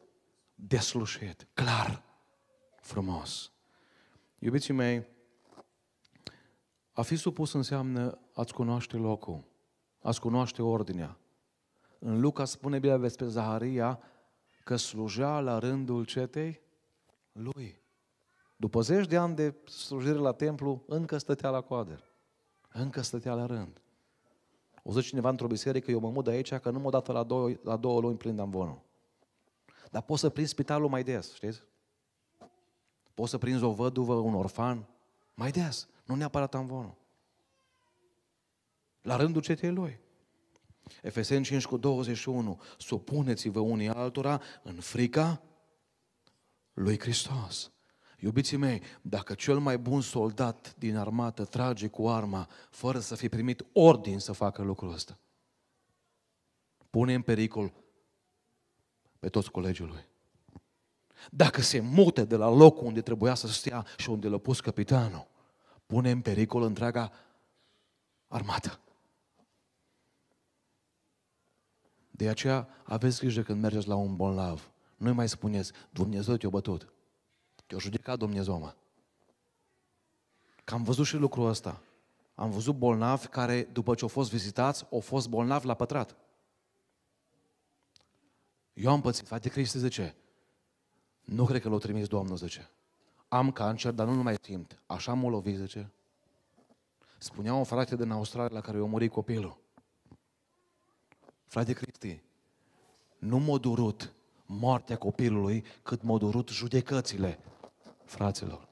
deslușit, clar frumos. Iubiții mei, a fi supus înseamnă ați cunoaște locul, ați cunoaște ordinea. În Luca spune bine despre Zaharia că slujea la rândul cetei lui. După zeci de ani de slujire la templu, încă stătea la coadă. Încă stătea la rând. O zice cineva într-o biserică, eu mă mut de aici, că nu mă dată la două, la două luni plin de Dar poți să prind spitalul mai des, știți? Poți să prinzi o văduvă, un orfan? Mai des, nu neapărat amvonul. La rândul cetei lui. Efeseni 5 cu 21. Supuneți-vă unii altora în frica lui Hristos. Iubiții mei, dacă cel mai bun soldat din armată trage cu arma fără să fi primit ordin să facă lucrul ăsta, pune în pericol pe toți colegii lui. Dacă se mută de la locul unde trebuia să stea și unde l-a pus capitanul, pune în pericol întreaga armată. De aceea aveți grijă când mergeți la un bolnav. Nu-i mai spuneți, Dumnezeu te-a bătut. Te-a judecat Dumnezeu, mă. Că am văzut și lucrul ăsta. Am văzut bolnavi care, după ce au fost vizitați, au fost bolnavi la pătrat. Eu am pățit, frate Cristi, de ce? Nu cred că l au trimis Domnul, zice. Am cancer, dar nu mai simt. Așa m o lovi, zice. Spunea un frate din Australia la care i-a murit copilul. Frate Cristi, nu m-a durut moartea copilului cât m-a durut judecățile fraților.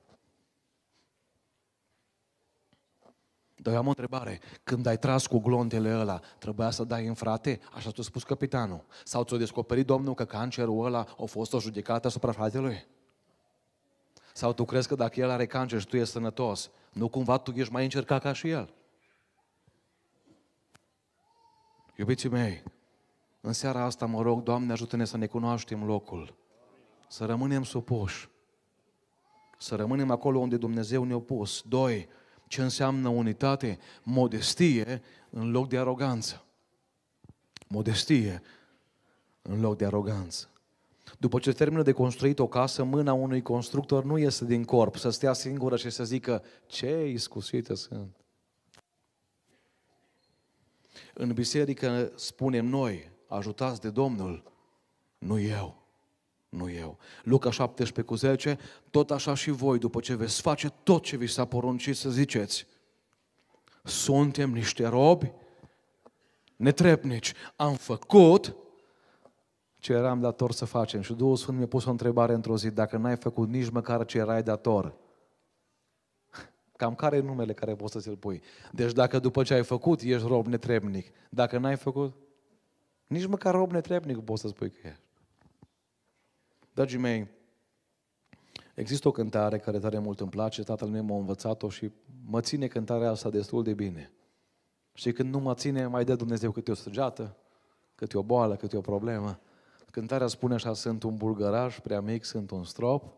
Dar eu am o întrebare. Când ai tras cu glontele ăla, trebuia să dai în frate? Așa ți-a spus capitanul. Sau ți-a descoperit domnul că cancerul ăla a fost o judecată asupra fratelui? Sau tu crezi că dacă el are cancer și tu ești sănătos, nu cumva tu ești mai încercat ca și el? Iubiții mei, în seara asta mă rog, Doamne, ajută-ne să ne cunoaștem locul. Să rămânem supuși. Să rămânem acolo unde Dumnezeu ne-a pus. Doi, ce înseamnă unitate, modestie în loc de aroganță. Modestie în loc de aroganță. După ce termină de construit o casă, mâna unui constructor nu iese din corp să stea singură și să zică ce iscusită sunt. În biserică spunem noi, ajutați de Domnul, nu eu nu eu. Luca 17 cu 10, tot așa și voi, după ce veți face tot ce vi s-a poruncit să ziceți, suntem niște robi netrepnici, Am făcut ce eram dator să facem. Și Duhul Sfânt mi-a pus o întrebare într-o zi, dacă n-ai făcut nici măcar ce erai dator, Cam care e numele care poți să ți-l pui? Deci dacă după ce ai făcut, ești rob netrebnic. Dacă n-ai făcut, nici măcar rob netrebnic poți să spui că ești. Dragii mei, există o cântare care tare mult îmi place, tatăl meu m-a învățat-o și mă ține cântarea asta destul de bine. Și când nu mă ține, mai dă Dumnezeu câte o săgeată, câte o boală, câte o problemă. Cântarea spune așa, sunt un bulgăraș prea mic, sunt un strop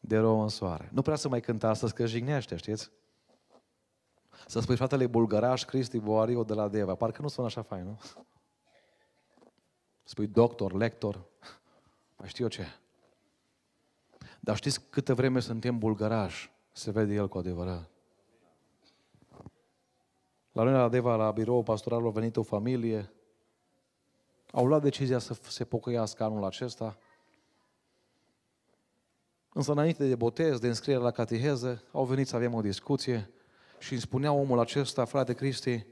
de rău în soare. Nu prea să mai cânta astăzi, că jignește, știți? Să spui fratele bulgăraș Cristi Boario de la Deva. Parcă nu sună așa fain, nu? Spui doctor, lector. Mai știu eu ce. Dar știți câtă vreme suntem bulgarași, se vede el cu adevărat. La noi la Deva, la birou pastoral, a venit o familie, au luat decizia să se pocăiască anul acesta, însă înainte de botez, de înscriere la cateheză, au venit să avem o discuție și îmi spunea omul acesta, frate Cristi,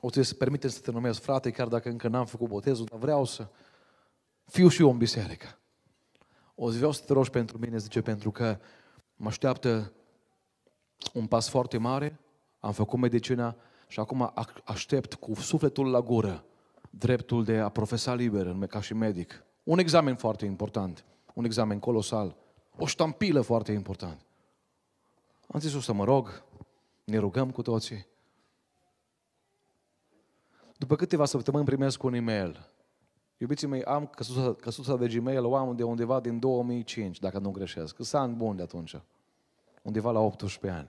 o să permite să te numesc frate, chiar dacă încă n-am făcut botezul, dar vreau să, fiu și eu în biserică. O zi vreau să te rogi pentru mine, zice, pentru că mă așteaptă un pas foarte mare, am făcut medicina și acum aștept cu sufletul la gură dreptul de a profesa liber ca și medic. Un examen foarte important, un examen colosal, o ștampilă foarte important. Am zis o să mă rog, ne rugăm cu toții. După câteva săptămâni primesc un e-mail Iubiții mei, am căsuța, căsuța de Gmail o am de undeva din 2005, dacă nu greșesc. Câți ani bun de atunci? Undeva la 18 ani.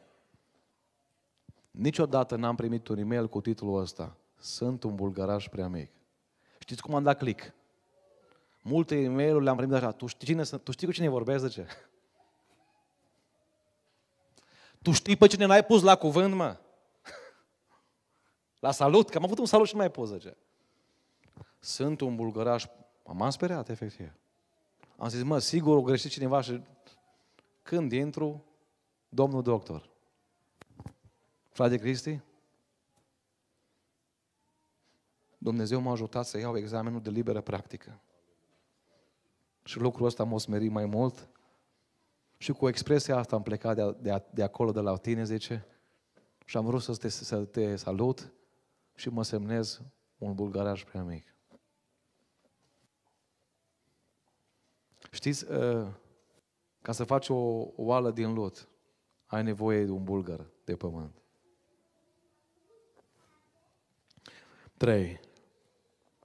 Niciodată n-am primit un e-mail cu titlul ăsta. Sunt un bulgaraș prea mic. Știți cum am dat click? Multe e mail le-am primit așa. Tu știi, cine, tu știi cu cine vorbesc, de ce? Tu știi pe cine n-ai pus la cuvânt, mă? La salut, că am avut un salut și nu mai pus, zice. Sunt un bulgăraș, m-am speriat, efectiv. Am zis, mă, sigur o greșit cineva și când intru, domnul doctor. Frate Cristi, Dumnezeu m-a ajutat să iau examenul de liberă practică. Și lucrul ăsta m-a smerit mai mult. Și cu expresia asta am plecat de, de, de acolo, de la tine, zice, și am vrut să te, să te salut și mă semnez un bulgaraj prea mic. Știți, uh, ca să faci o oală din lut, ai nevoie de un bulgar de pământ. 3.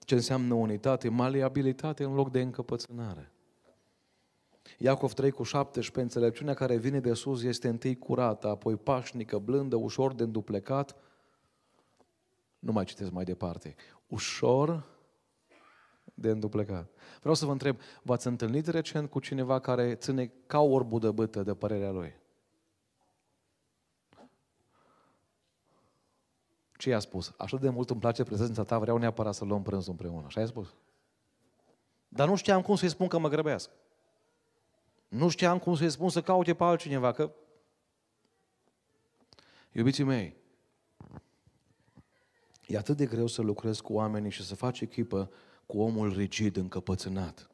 Ce înseamnă unitate? Maleabilitate în loc de încăpățânare. Iacov 3 cu 17, înțelepciunea care vine de sus este întâi curată, apoi pașnică, blândă, ușor de înduplecat. Nu mai citesc mai departe. Ușor de înduplecat. Vreau să vă întreb, v-ați întâlnit recent cu cineva care ține ca o orbu de bâtă de părerea lui? Ce i-a spus? Așa de mult îmi place prezența ta, vreau neapărat să luăm prânz împreună. Așa i-a spus? Dar nu știam cum să-i spun că mă grăbesc. Nu știam cum să-i spun să caute pe altcineva, că... Iubiții mei, e atât de greu să lucrezi cu oamenii și să faci echipă cu omul rigid, încăpățânat.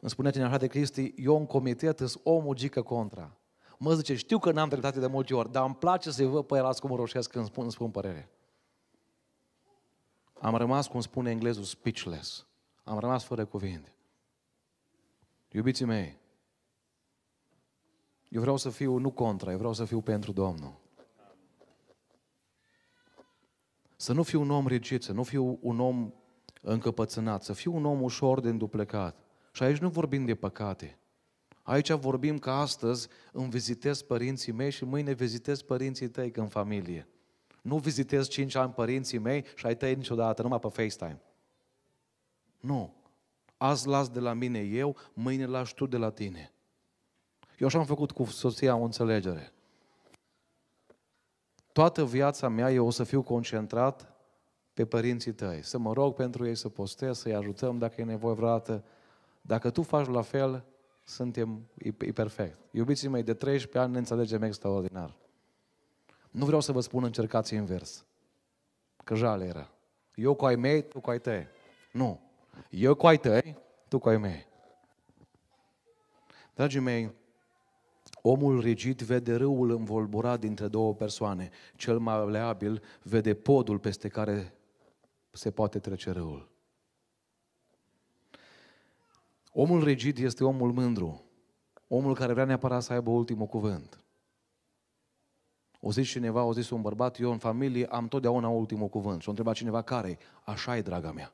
Îmi spunea cineva de Cristi, eu în comitet sunt omul gică contra. Mă zice, știu că n-am dreptate de multe ori, dar îmi place să-i văd pe el cum roșesc când spun, îmi spun părere. Am rămas, cum spune englezul, speechless. Am rămas fără cuvinte. Iubiții mei, eu vreau să fiu nu contra, eu vreau să fiu pentru Domnul. Să nu fiu un om rigid, să nu fiu un om încăpățânat, să fiu un om ușor de înduplecat. Și aici nu vorbim de păcate. Aici vorbim că astăzi îmi vizitez părinții mei și mâine vizitez părinții tăi în familie. Nu vizitez cinci ani părinții mei și ai tăi niciodată, numai pe FaceTime. Nu. Azi las de la mine eu, mâine las tu de la tine. Eu așa am făcut cu soția o înțelegere. Toată viața mea eu o să fiu concentrat pe părinții tăi, să mă rog pentru ei, să postez, să-i ajutăm dacă e nevoie vreodată. Dacă tu faci la fel, suntem, e, e perfect. Iubiții mei, de 13 ani ne înțelegem extraordinar. Nu vreau să vă spun încercați invers. Că jale era. Eu cu ai mei, tu cu ai tăi. Nu. Eu cu ai tăi, tu cu ai mei. Dragii mei, omul rigid vede râul învolburat dintre două persoane. Cel maleabil vede podul peste care se poate trece răul. Omul rigid este omul mândru, omul care vrea neapărat să aibă ultimul cuvânt. O zis cineva, o zis un bărbat, eu în familie am totdeauna ultimul cuvânt. Și o întreba cineva, care Așa e, draga mea.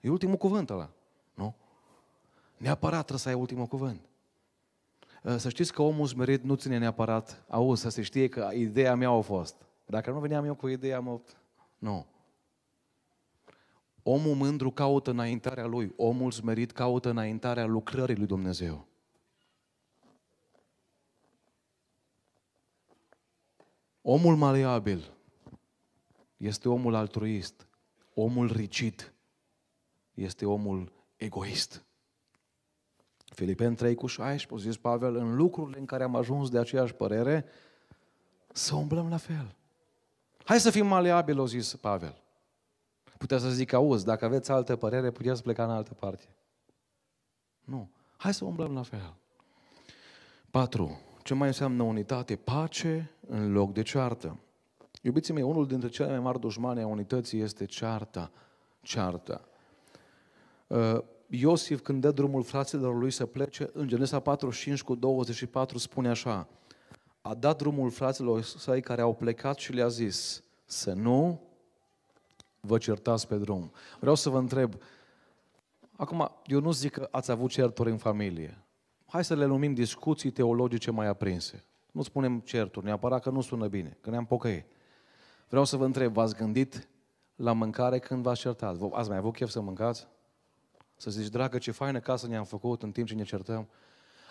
E ultimul cuvânt ăla, nu? Neapărat trebuie să ai ultimul cuvânt. Ă, să știți că omul smerit nu ține neapărat, auzi, să se știe că ideea mea a fost. Dacă nu veneam eu cu ideea, mă... Nu. Omul mândru caută înaintarea lui, omul smerit caută înaintarea lucrării lui Dumnezeu. Omul maleabil este omul altruist, omul rigid este omul egoist. Filipen 3 cu 16, zis Pavel, în lucrurile în care am ajuns de aceeași părere, să umblăm la fel. Hai să fim maleabili, o zis Pavel putea să zic, auzi, dacă aveți altă părere, puteți pleca în altă parte. Nu. Hai să umblăm la fel. 4. Ce mai înseamnă unitate? Pace în loc de ceartă. Iubiții mei, unul dintre cele mai mari dușmane a unității este cearta. Cearta. Uh, Iosif, când dă drumul fraților lui să plece, în Genesa 45 cu 24 spune așa, a dat drumul fraților săi care au plecat și le-a zis, să nu vă certați pe drum. Vreau să vă întreb, acum, eu nu zic că ați avut certuri în familie. Hai să le numim discuții teologice mai aprinse. Nu spunem certuri, neapărat că nu sună bine, că ne-am pocăit. Vreau să vă întreb, v-ați gândit la mâncare când v-ați certat? Ați mai avut chef să mâncați? Să zici, dragă, ce faină casă ne-am făcut în timp ce ne certăm.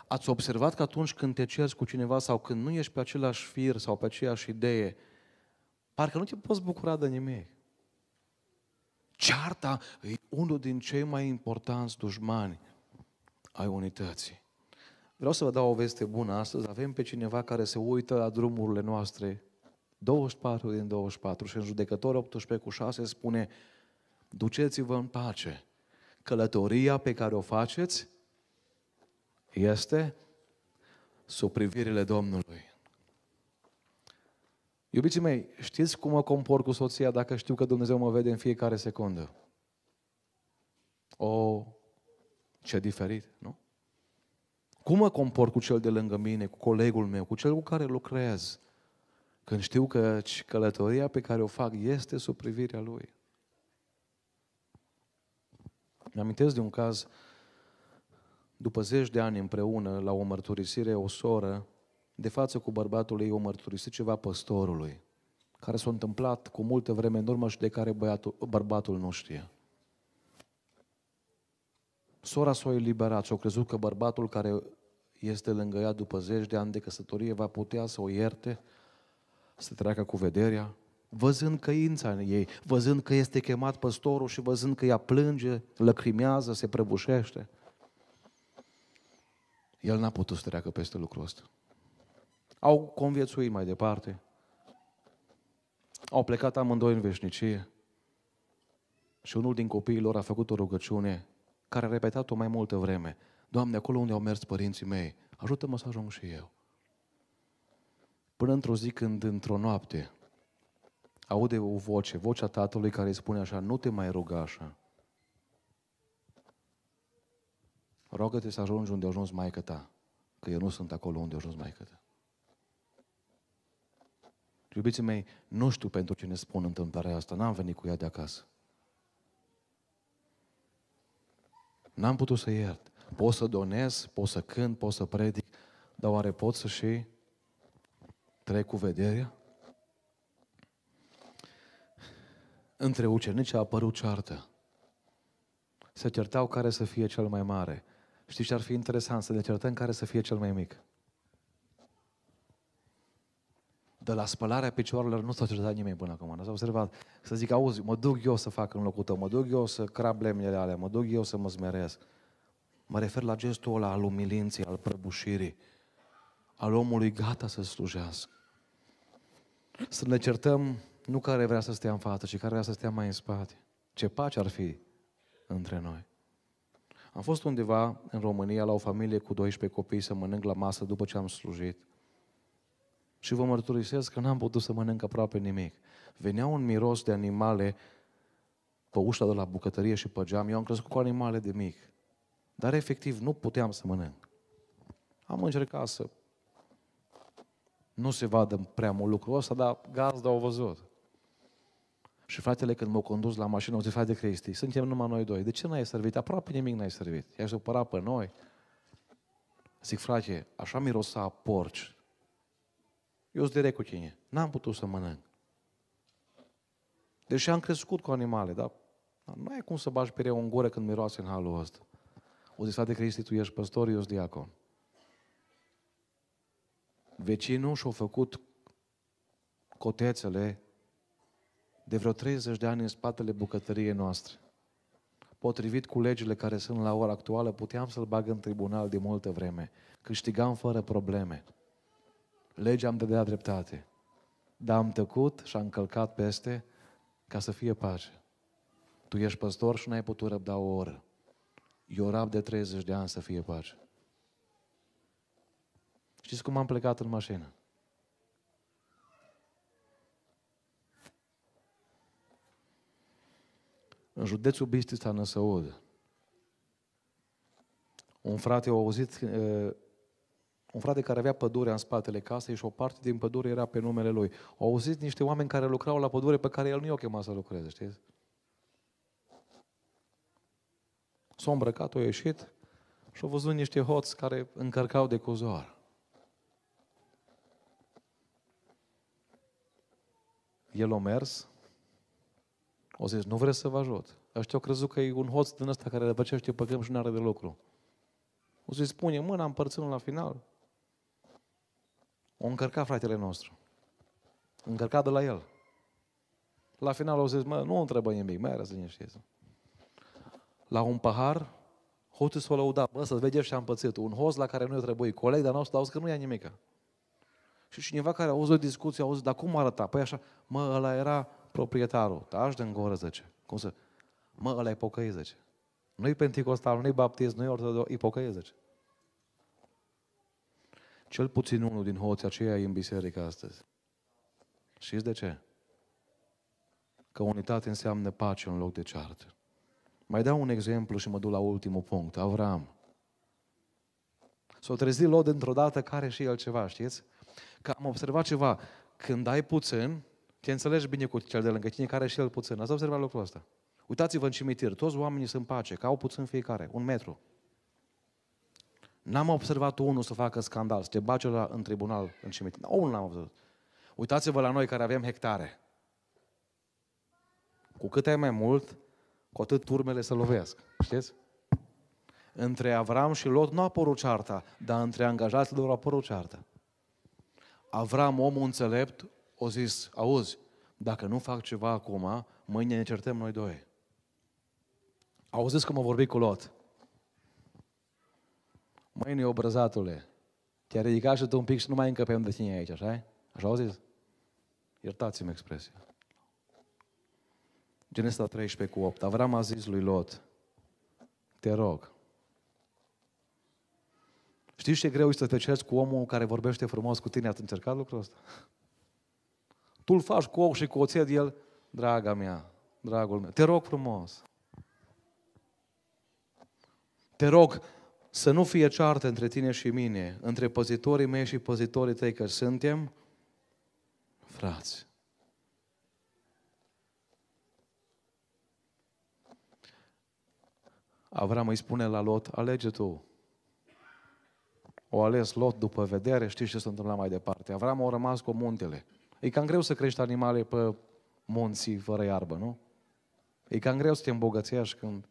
Ați observat că atunci când te cerți cu cineva sau când nu ești pe același fir sau pe aceeași idee, parcă nu te poți bucura de nimic. Cearta e unul din cei mai importanți dușmani ai unității. Vreau să vă dau o veste bună astăzi. Avem pe cineva care se uită la drumurile noastre 24 din 24 și în judecător 18 cu 6 spune duceți-vă în pace. Călătoria pe care o faceți este sub privirile Domnului. Iubiții mei, știți cum mă compor cu soția dacă știu că Dumnezeu mă vede în fiecare secundă? O, ce diferit, nu? Cum mă compor cu cel de lângă mine, cu colegul meu, cu cel cu care lucrez? Când știu că călătoria pe care o fac este sub privirea lui. Mi-amintesc de un caz, după zeci de ani împreună, la o mărturisire, o soră de față cu bărbatul ei o mărturisit ceva păstorului, care s-a întâmplat cu multă vreme în urmă și de care băiatul, bărbatul nu știe. Sora s-a eliberat și a crezut că bărbatul care este lângă ea după zeci de ani de căsătorie va putea să o ierte, să treacă cu vederea, văzând căința în ei, văzând că este chemat păstorul și văzând că ea plânge, lăcrimează, se prăbușește. El n-a putut să treacă peste lucrul ăsta. Au conviețuit mai departe. Au plecat amândoi în veșnicie. Și unul din copiii lor a făcut o rugăciune care a repetat-o mai multă vreme. Doamne, acolo unde au mers părinții mei, ajută-mă să ajung și eu. Până într-o zi când, într-o noapte, aude o voce, vocea tatălui care îi spune așa, nu te mai ruga așa. Rogă-te să ajungi unde a ajuns maică ta, că eu nu sunt acolo unde a ajuns maică ta. Iubiții mei, nu știu pentru ce ne spun întâmplarea asta, n-am venit cu ea de acasă. N-am putut să iert. Pot să donez, pot să cânt, pot să predic, dar oare pot să și trec cu vederea? Între ucenici a apărut ceartă. Se certau care să fie cel mai mare. Știți ce ar fi interesant? Să ne certăm care să fie cel mai mic. de la spălarea picioarelor nu s-a cercetat nimeni până acum. Nu s-a observat. Să zic, auzi, mă duc eu să fac în locul tău, mă duc eu să crab lemnele alea, mă duc eu să mă smeresc. Mă refer la gestul ăla al umilinței, al prăbușirii, al omului gata să slujească. Să ne certăm nu care vrea să stea în față, ci care vrea să stea mai în spate. Ce pace ar fi între noi. Am fost undeva în România la o familie cu 12 copii să mănânc la masă după ce am slujit. Și vă mărturisesc că n-am putut să mănânc aproape nimic. Venea un miros de animale pe ușa de la bucătărie și pe geam. Eu am crescut cu animale de mic. Dar efectiv nu puteam să mănânc. Am încercat să nu se vadă prea mult lucrul ăsta, dar gazda au văzut. Și fratele, când m-au condus la mașină, au zis, de Cristi, suntem numai noi doi. De ce n-ai servit? Aproape nimic n-ai servit. I-ai supărat pe noi. Zic, frate, așa mirosa porci eu sunt direct cu tine. N-am putut să mănânc. Deși am crescut cu animale, dar nu ai cum să bagi pe în gură când miroase în halul ăsta. O zis, de Cristi, tu ești păstor, eu sunt diacon. Vecinul și-a făcut cotețele de vreo 30 de ani în spatele bucătăriei noastre. Potrivit cu legile care sunt la ora actuală, puteam să-l bag în tribunal de multă vreme. Câștigam fără probleme legea îmi dădea dreptate. Dar am tăcut și am călcat peste ca să fie pace. Tu ești păstor și nu ai putut răbda o oră. Eu rab de 30 de ani să fie pace. Știți cum am plecat în mașină? În județul Bistrița Năsăud, un frate a auzit uh, un frate care avea pădurea în spatele casei și o parte din pădure era pe numele lui. Au auzit niște oameni care lucrau la pădure pe care el nu i-a chemat să lucreze, știți? S-a îmbrăcat, a ieșit și a văzut niște hoți care încărcau de cozoar. El a mers, o zis, nu vreți să vă ajut. Ăștia au crezut că e un hoț din ăsta care răbăcește pe și nu are de lucru. O zis, i spune mâna, împărțându la final, o încărca fratele nostru. Încărca de la el. La final au zis, mă, nu o întrebă nimic, mai era să liniștiți. La un pahar, hoțul s-a lăudat, bă, să vedeți și am pățit. Un hoț la care nu i trebuit, coleg, dar nostru, auzi că nu ia nimic. Și cineva care a auzit o discuție, a auzit, dar cum arăta? Păi așa, mă, ăla era proprietarul, tași da, de gură, zice. Cum să? Mă, ăla e pocăit, zice. Nu-i penticostal, nu-i baptist, nu-i ortodox, e pocăit, zice. Cel puțin unul din hoții aceia e în biserică astăzi. Știți de ce? Că unitate înseamnă pace în loc de ceartă. Mai dau un exemplu și mă duc la ultimul punct. Avram. S-a trezit Lot într o dată care și el ceva, știți? Că am observat ceva. Când ai puțin, te înțelegi bine cu cel de lângă tine care și el puțin. Ați observat lucrul ăsta? Uitați-vă în cimitir, toți oamenii sunt pace, că au puțin fiecare, un metru. N-am observat unul să facă scandal, să te bace la, în tribunal, în cimitir. No, unul n-am observat. Uitați-vă la noi care avem hectare. Cu cât ai mai mult, cu atât turmele se lovesc. Știți? Între Avram și Lot nu a apărut cearta, dar între angajaților a apărut cearta. Avram, omul înțelept, o zis, auzi, dacă nu fac ceva acum, mâine ne certăm noi doi. Auziți cum a vorbit cu Lot. Măi, obrăzatule, te a ridicat și tu un pic și nu mai încăpem de tine aici, așa Așa au zis? Iertați-mi expresia. Genesta 13 cu 8. Avram a zis lui Lot, te rog, Știi ce greu este să te ceri cu omul care vorbește frumos cu tine? Ați încercat lucrul ăsta? Tu îl faci cu ochi și cu oțet, el, draga mea, dragul meu, te rog frumos. Te rog, să nu fie ceartă între tine și mine, între păzitorii mei și păzitorii tăi, că suntem frați. Avram îi spune la Lot, alege tu. O ales Lot după vedere, știi ce s-a întâmplat mai departe. Avram a rămas cu muntele. E cam greu să crești animale pe munții fără iarbă, nu? E cam greu să te îmbogățești când...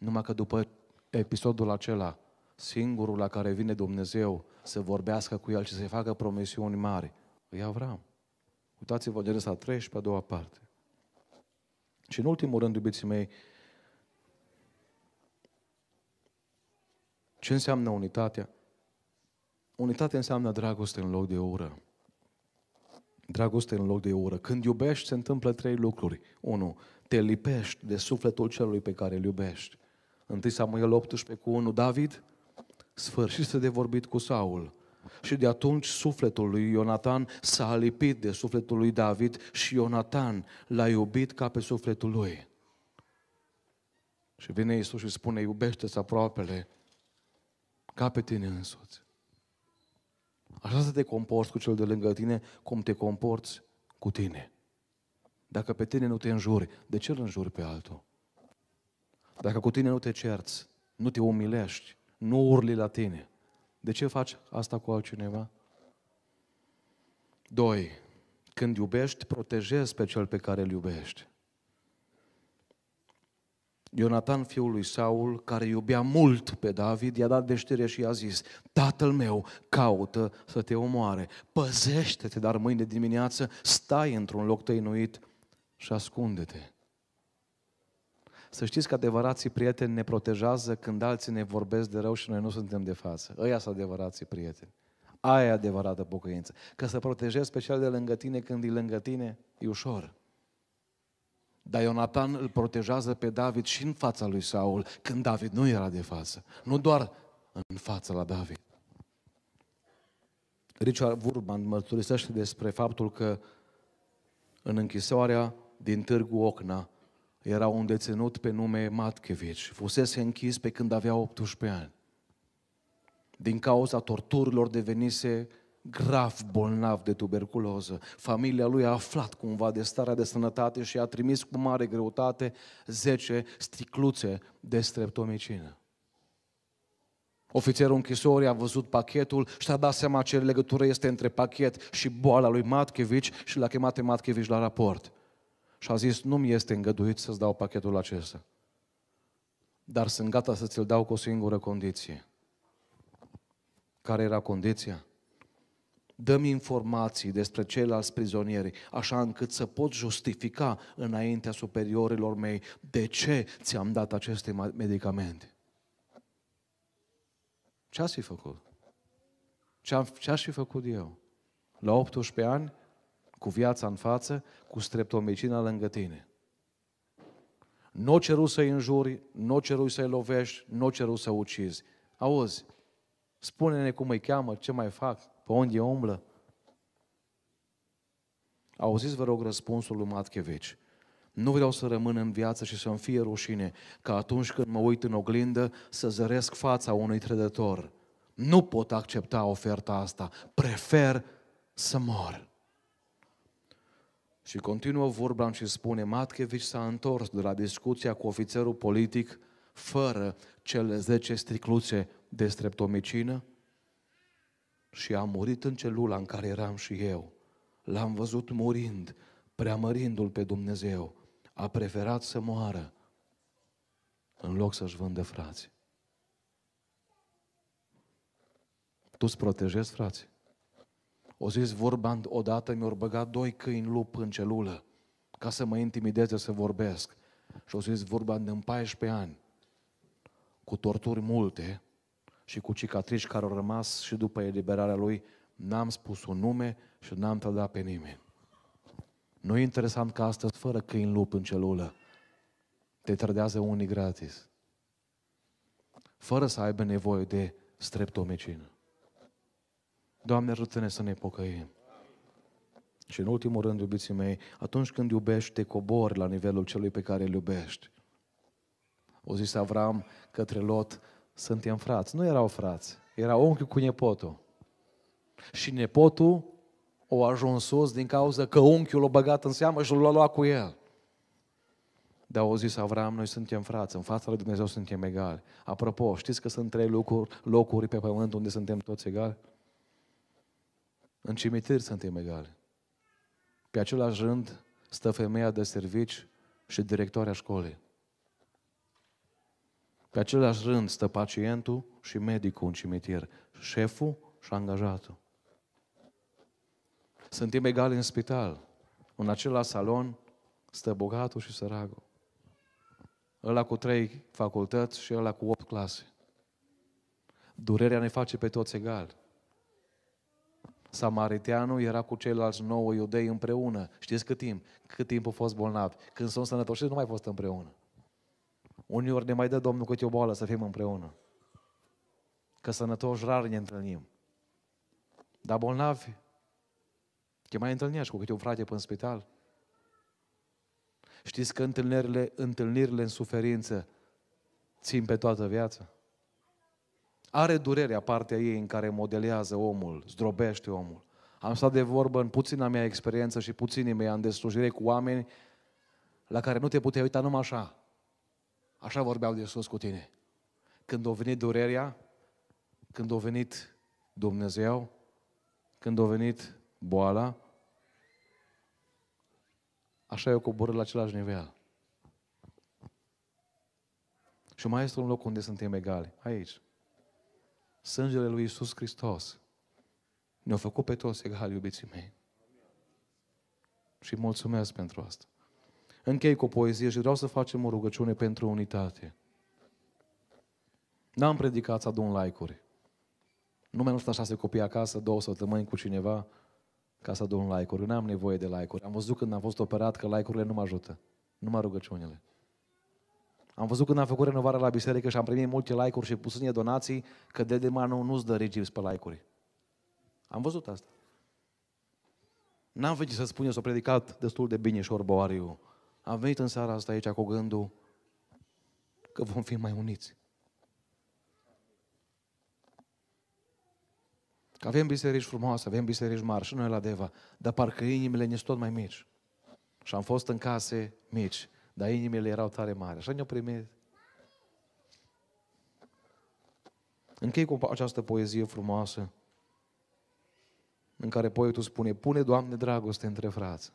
Numai că după episodul acela, singurul la care vine Dumnezeu să vorbească cu el și să-i facă promisiuni mari, e Avram. Uitați-vă de resta pe a doua parte. Și în ultimul rând, iubiții mei, ce înseamnă unitatea? Unitate înseamnă dragoste în loc de ură. Dragoste în loc de ură. Când iubești, se întâmplă trei lucruri. Unu, te lipești de sufletul celui pe care îl iubești. 1 Samuel 18 cu 1, David sfârșise de vorbit cu Saul. Și de atunci sufletul lui Ionatan s-a lipit de sufletul lui David și Ionatan l-a iubit ca pe sufletul lui. Și vine Iisus și spune, iubește-ți aproapele ca pe tine însuți. Așa să te comporți cu cel de lângă tine cum te comporți cu tine. Dacă pe tine nu te înjuri, de ce îl înjuri pe altul? Dacă cu tine nu te cerți, nu te umilești, nu urli la tine, de ce faci asta cu altcineva? Doi, când iubești, protejezi pe cel pe care îl iubești. Ionatan, fiul lui Saul, care iubea mult pe David, i-a dat de știre și i-a zis, Tatăl meu caută să te omoare, păzește-te, dar mâine dimineață stai într-un loc tăinuit și ascunde-te. Să știți că adevărații prieteni ne protejează când alții ne vorbesc de rău și noi nu suntem de față. Ăia sunt adevărații prieteni. Aia e adevărată pocăință. Că să protejezi pe cel de lângă tine când e lângă tine, e ușor. Dar Ionatan îl protejează pe David și în fața lui Saul, când David nu era de față. Nu doar în fața la David. Richard Wurman mărturisește despre faptul că în închisoarea din Târgu Ocna, era un deținut pe nume Matkevici. Fusese închis pe când avea 18 ani. Din cauza torturilor devenise grav bolnav de tuberculoză. Familia lui a aflat cumva de starea de sănătate și a trimis cu mare greutate 10 sticluțe de streptomicină. Ofițerul închisorii a văzut pachetul și a dat seama ce legătură este între pachet și boala lui Matkevici și l-a chemat pe Matkevici la raport. Și a zis, nu mi este îngăduit să-ți dau pachetul acesta. Dar sunt gata să ți-l dau cu o singură condiție. Care era condiția? dăm informații despre ceilalți prizonieri, așa încât să pot justifica înaintea superiorilor mei de ce ți-am dat aceste medicamente. Ce ați fi făcut? Ce, aș fi făcut eu? La 18 ani cu viața în față, cu streptomicina lângă tine. Nu ceru să-i înjuri, nu ceru să-i lovești, nu ceru să ucizi. Auzi, spune-ne cum îi cheamă, ce mai fac, pe unde umblă. Auziți, vă rog, răspunsul lui Matcheveci. Nu vreau să rămân în viață și să-mi fie rușine că atunci când mă uit în oglindă să zăresc fața unui trădător. Nu pot accepta oferta asta. Prefer să mor. Și continuă vorba și spune, Matkevich s-a întors de la discuția cu ofițerul politic fără cele 10 stricluțe de streptomicină și a murit în celula în care eram și eu. L-am văzut murind, preamărindu-l pe Dumnezeu. A preferat să moară în loc să-și vândă frații. Tu ți protejezi frații. O zis vorba odată, mi-au băgat doi câini lup în celulă ca să mă intimideze să vorbesc. Și o zis vorba în 14 ani, cu torturi multe și cu cicatrici care au rămas și după eliberarea lui, n-am spus un nume și n-am trădat pe nimeni. Nu e interesant că astăzi, fără câini lup în celulă, te trădează unii gratis, fără să aibă nevoie de streptomicină. Doamne, ajută-ne să ne pocăim. Și în ultimul rând, iubiții mei, atunci când iubești, te cobori la nivelul celui pe care îl iubești. O zis Avram către Lot, suntem frați. Nu erau frați, era unchiul cu nepotul. Și nepotul o ajuns sus din cauza că unchiul l-a băgat în seamă și l-a luat cu el. Dar au zis Avram, noi suntem frați, în fața lui Dumnezeu suntem egali. Apropo, știți că sunt trei locuri, locuri pe pământ unde suntem toți egali? În cimitir suntem egali. Pe același rând stă femeia de servici și directoarea școlii. Pe același rând stă pacientul și medicul în cimitir, șeful și angajatul. Suntem egali în spital. În același salon stă bogatul și săracul. Ăla cu trei facultăți și ăla cu opt clase. Durerea ne face pe toți egali. Samariteanul era cu ceilalți nouă iudei împreună. Știți cât timp? Cât timp au fost bolnavi. Când sunt sănătoși, nu mai fost împreună. Unii ori ne mai dă Domnul câte o boală să fim împreună. Că sănătoși rar ne întâlnim. Dar bolnavi, te mai întâlnești cu câte un frate în spital. Știți că întâlnirile, întâlnirile în suferință țin pe toată viața. Are durerea partea ei în care modelează omul, zdrobește omul. Am stat de vorbă în puțina mea experiență și puținii mei am deslujire cu oameni la care nu te puteai uita numai așa. Așa vorbeau de sus cu tine. Când a venit durerea, când a venit Dumnezeu, când a venit boala, așa eu cobor la același nivel. Și mai este un loc unde suntem egali, aici. Sângele lui Isus Hristos ne-a făcut pe toți egali, iubiții mei. Și mulțumesc pentru asta. Închei cu o poezie și vreau să facem o rugăciune pentru unitate. N-am predicat să adun like-uri. Nu mai nu sunt așa să copii acasă două săptămâni cu cineva ca să adun like-uri. N-am nevoie de like-uri. Am văzut când am fost operat că like-urile nu mă ajută. Numai rugăciunile. Am văzut când am făcut renovarea la biserică și am primit multe like-uri și pus în donații, că de de nu-ți dă regips pe like-uri. Am văzut asta. N-am venit să spun eu s-a predicat destul de bine și orboariu. Am venit în seara asta aici cu gândul că vom fi mai uniți. Că avem biserici frumoase, avem biserici mari și noi la Deva, dar parcă inimile ne sunt tot mai mici. Și am fost în case mici. Dar inimile erau tare mari. Așa ne-o primit. Închei cu această poezie frumoasă în care poetul spune, pune, Doamne, dragoste între frați.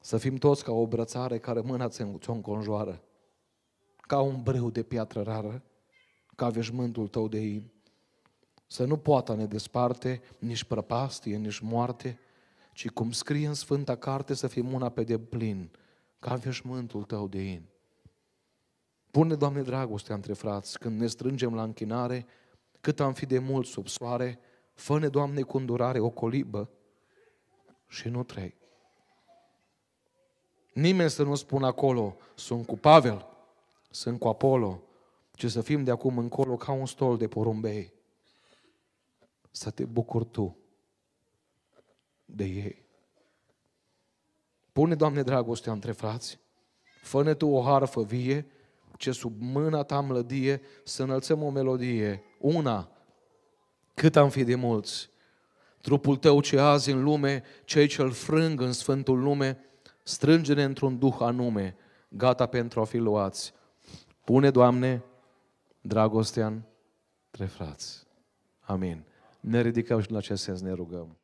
Să fim toți ca o brățare care mâna ți-o înconjoară, ca un brâu de piatră rară, ca veșmântul tău de in. Să nu poată ne desparte nici prăpastie, nici moarte, ci cum scrie în Sfânta Carte să fim una pe deplin, ca veșmântul tău de in. Pune, Doamne, dragostea între frați când ne strângem la închinare, cât am fi de mult sub soare, fă-ne, Doamne, cu îndurare o colibă și nu trei. Nimeni să nu spună acolo, sunt cu Pavel, sunt cu Apollo, ci să fim de acum încolo ca un stol de porumbei. Să te bucuri tu de ei. Pune, Doamne, dragostea între frați. Fă-ne Tu o harfă vie, ce sub mâna Ta mlădie, să înălțăm o melodie, una, cât am fi de mulți. Trupul Tău ce azi în lume, cei ce-L frâng în sfântul lume, strânge-ne într-un duh anume, gata pentru a fi luați. Pune, Doamne, dragostea între frați. Amin. Ne ridicăm și în acest sens ne rugăm.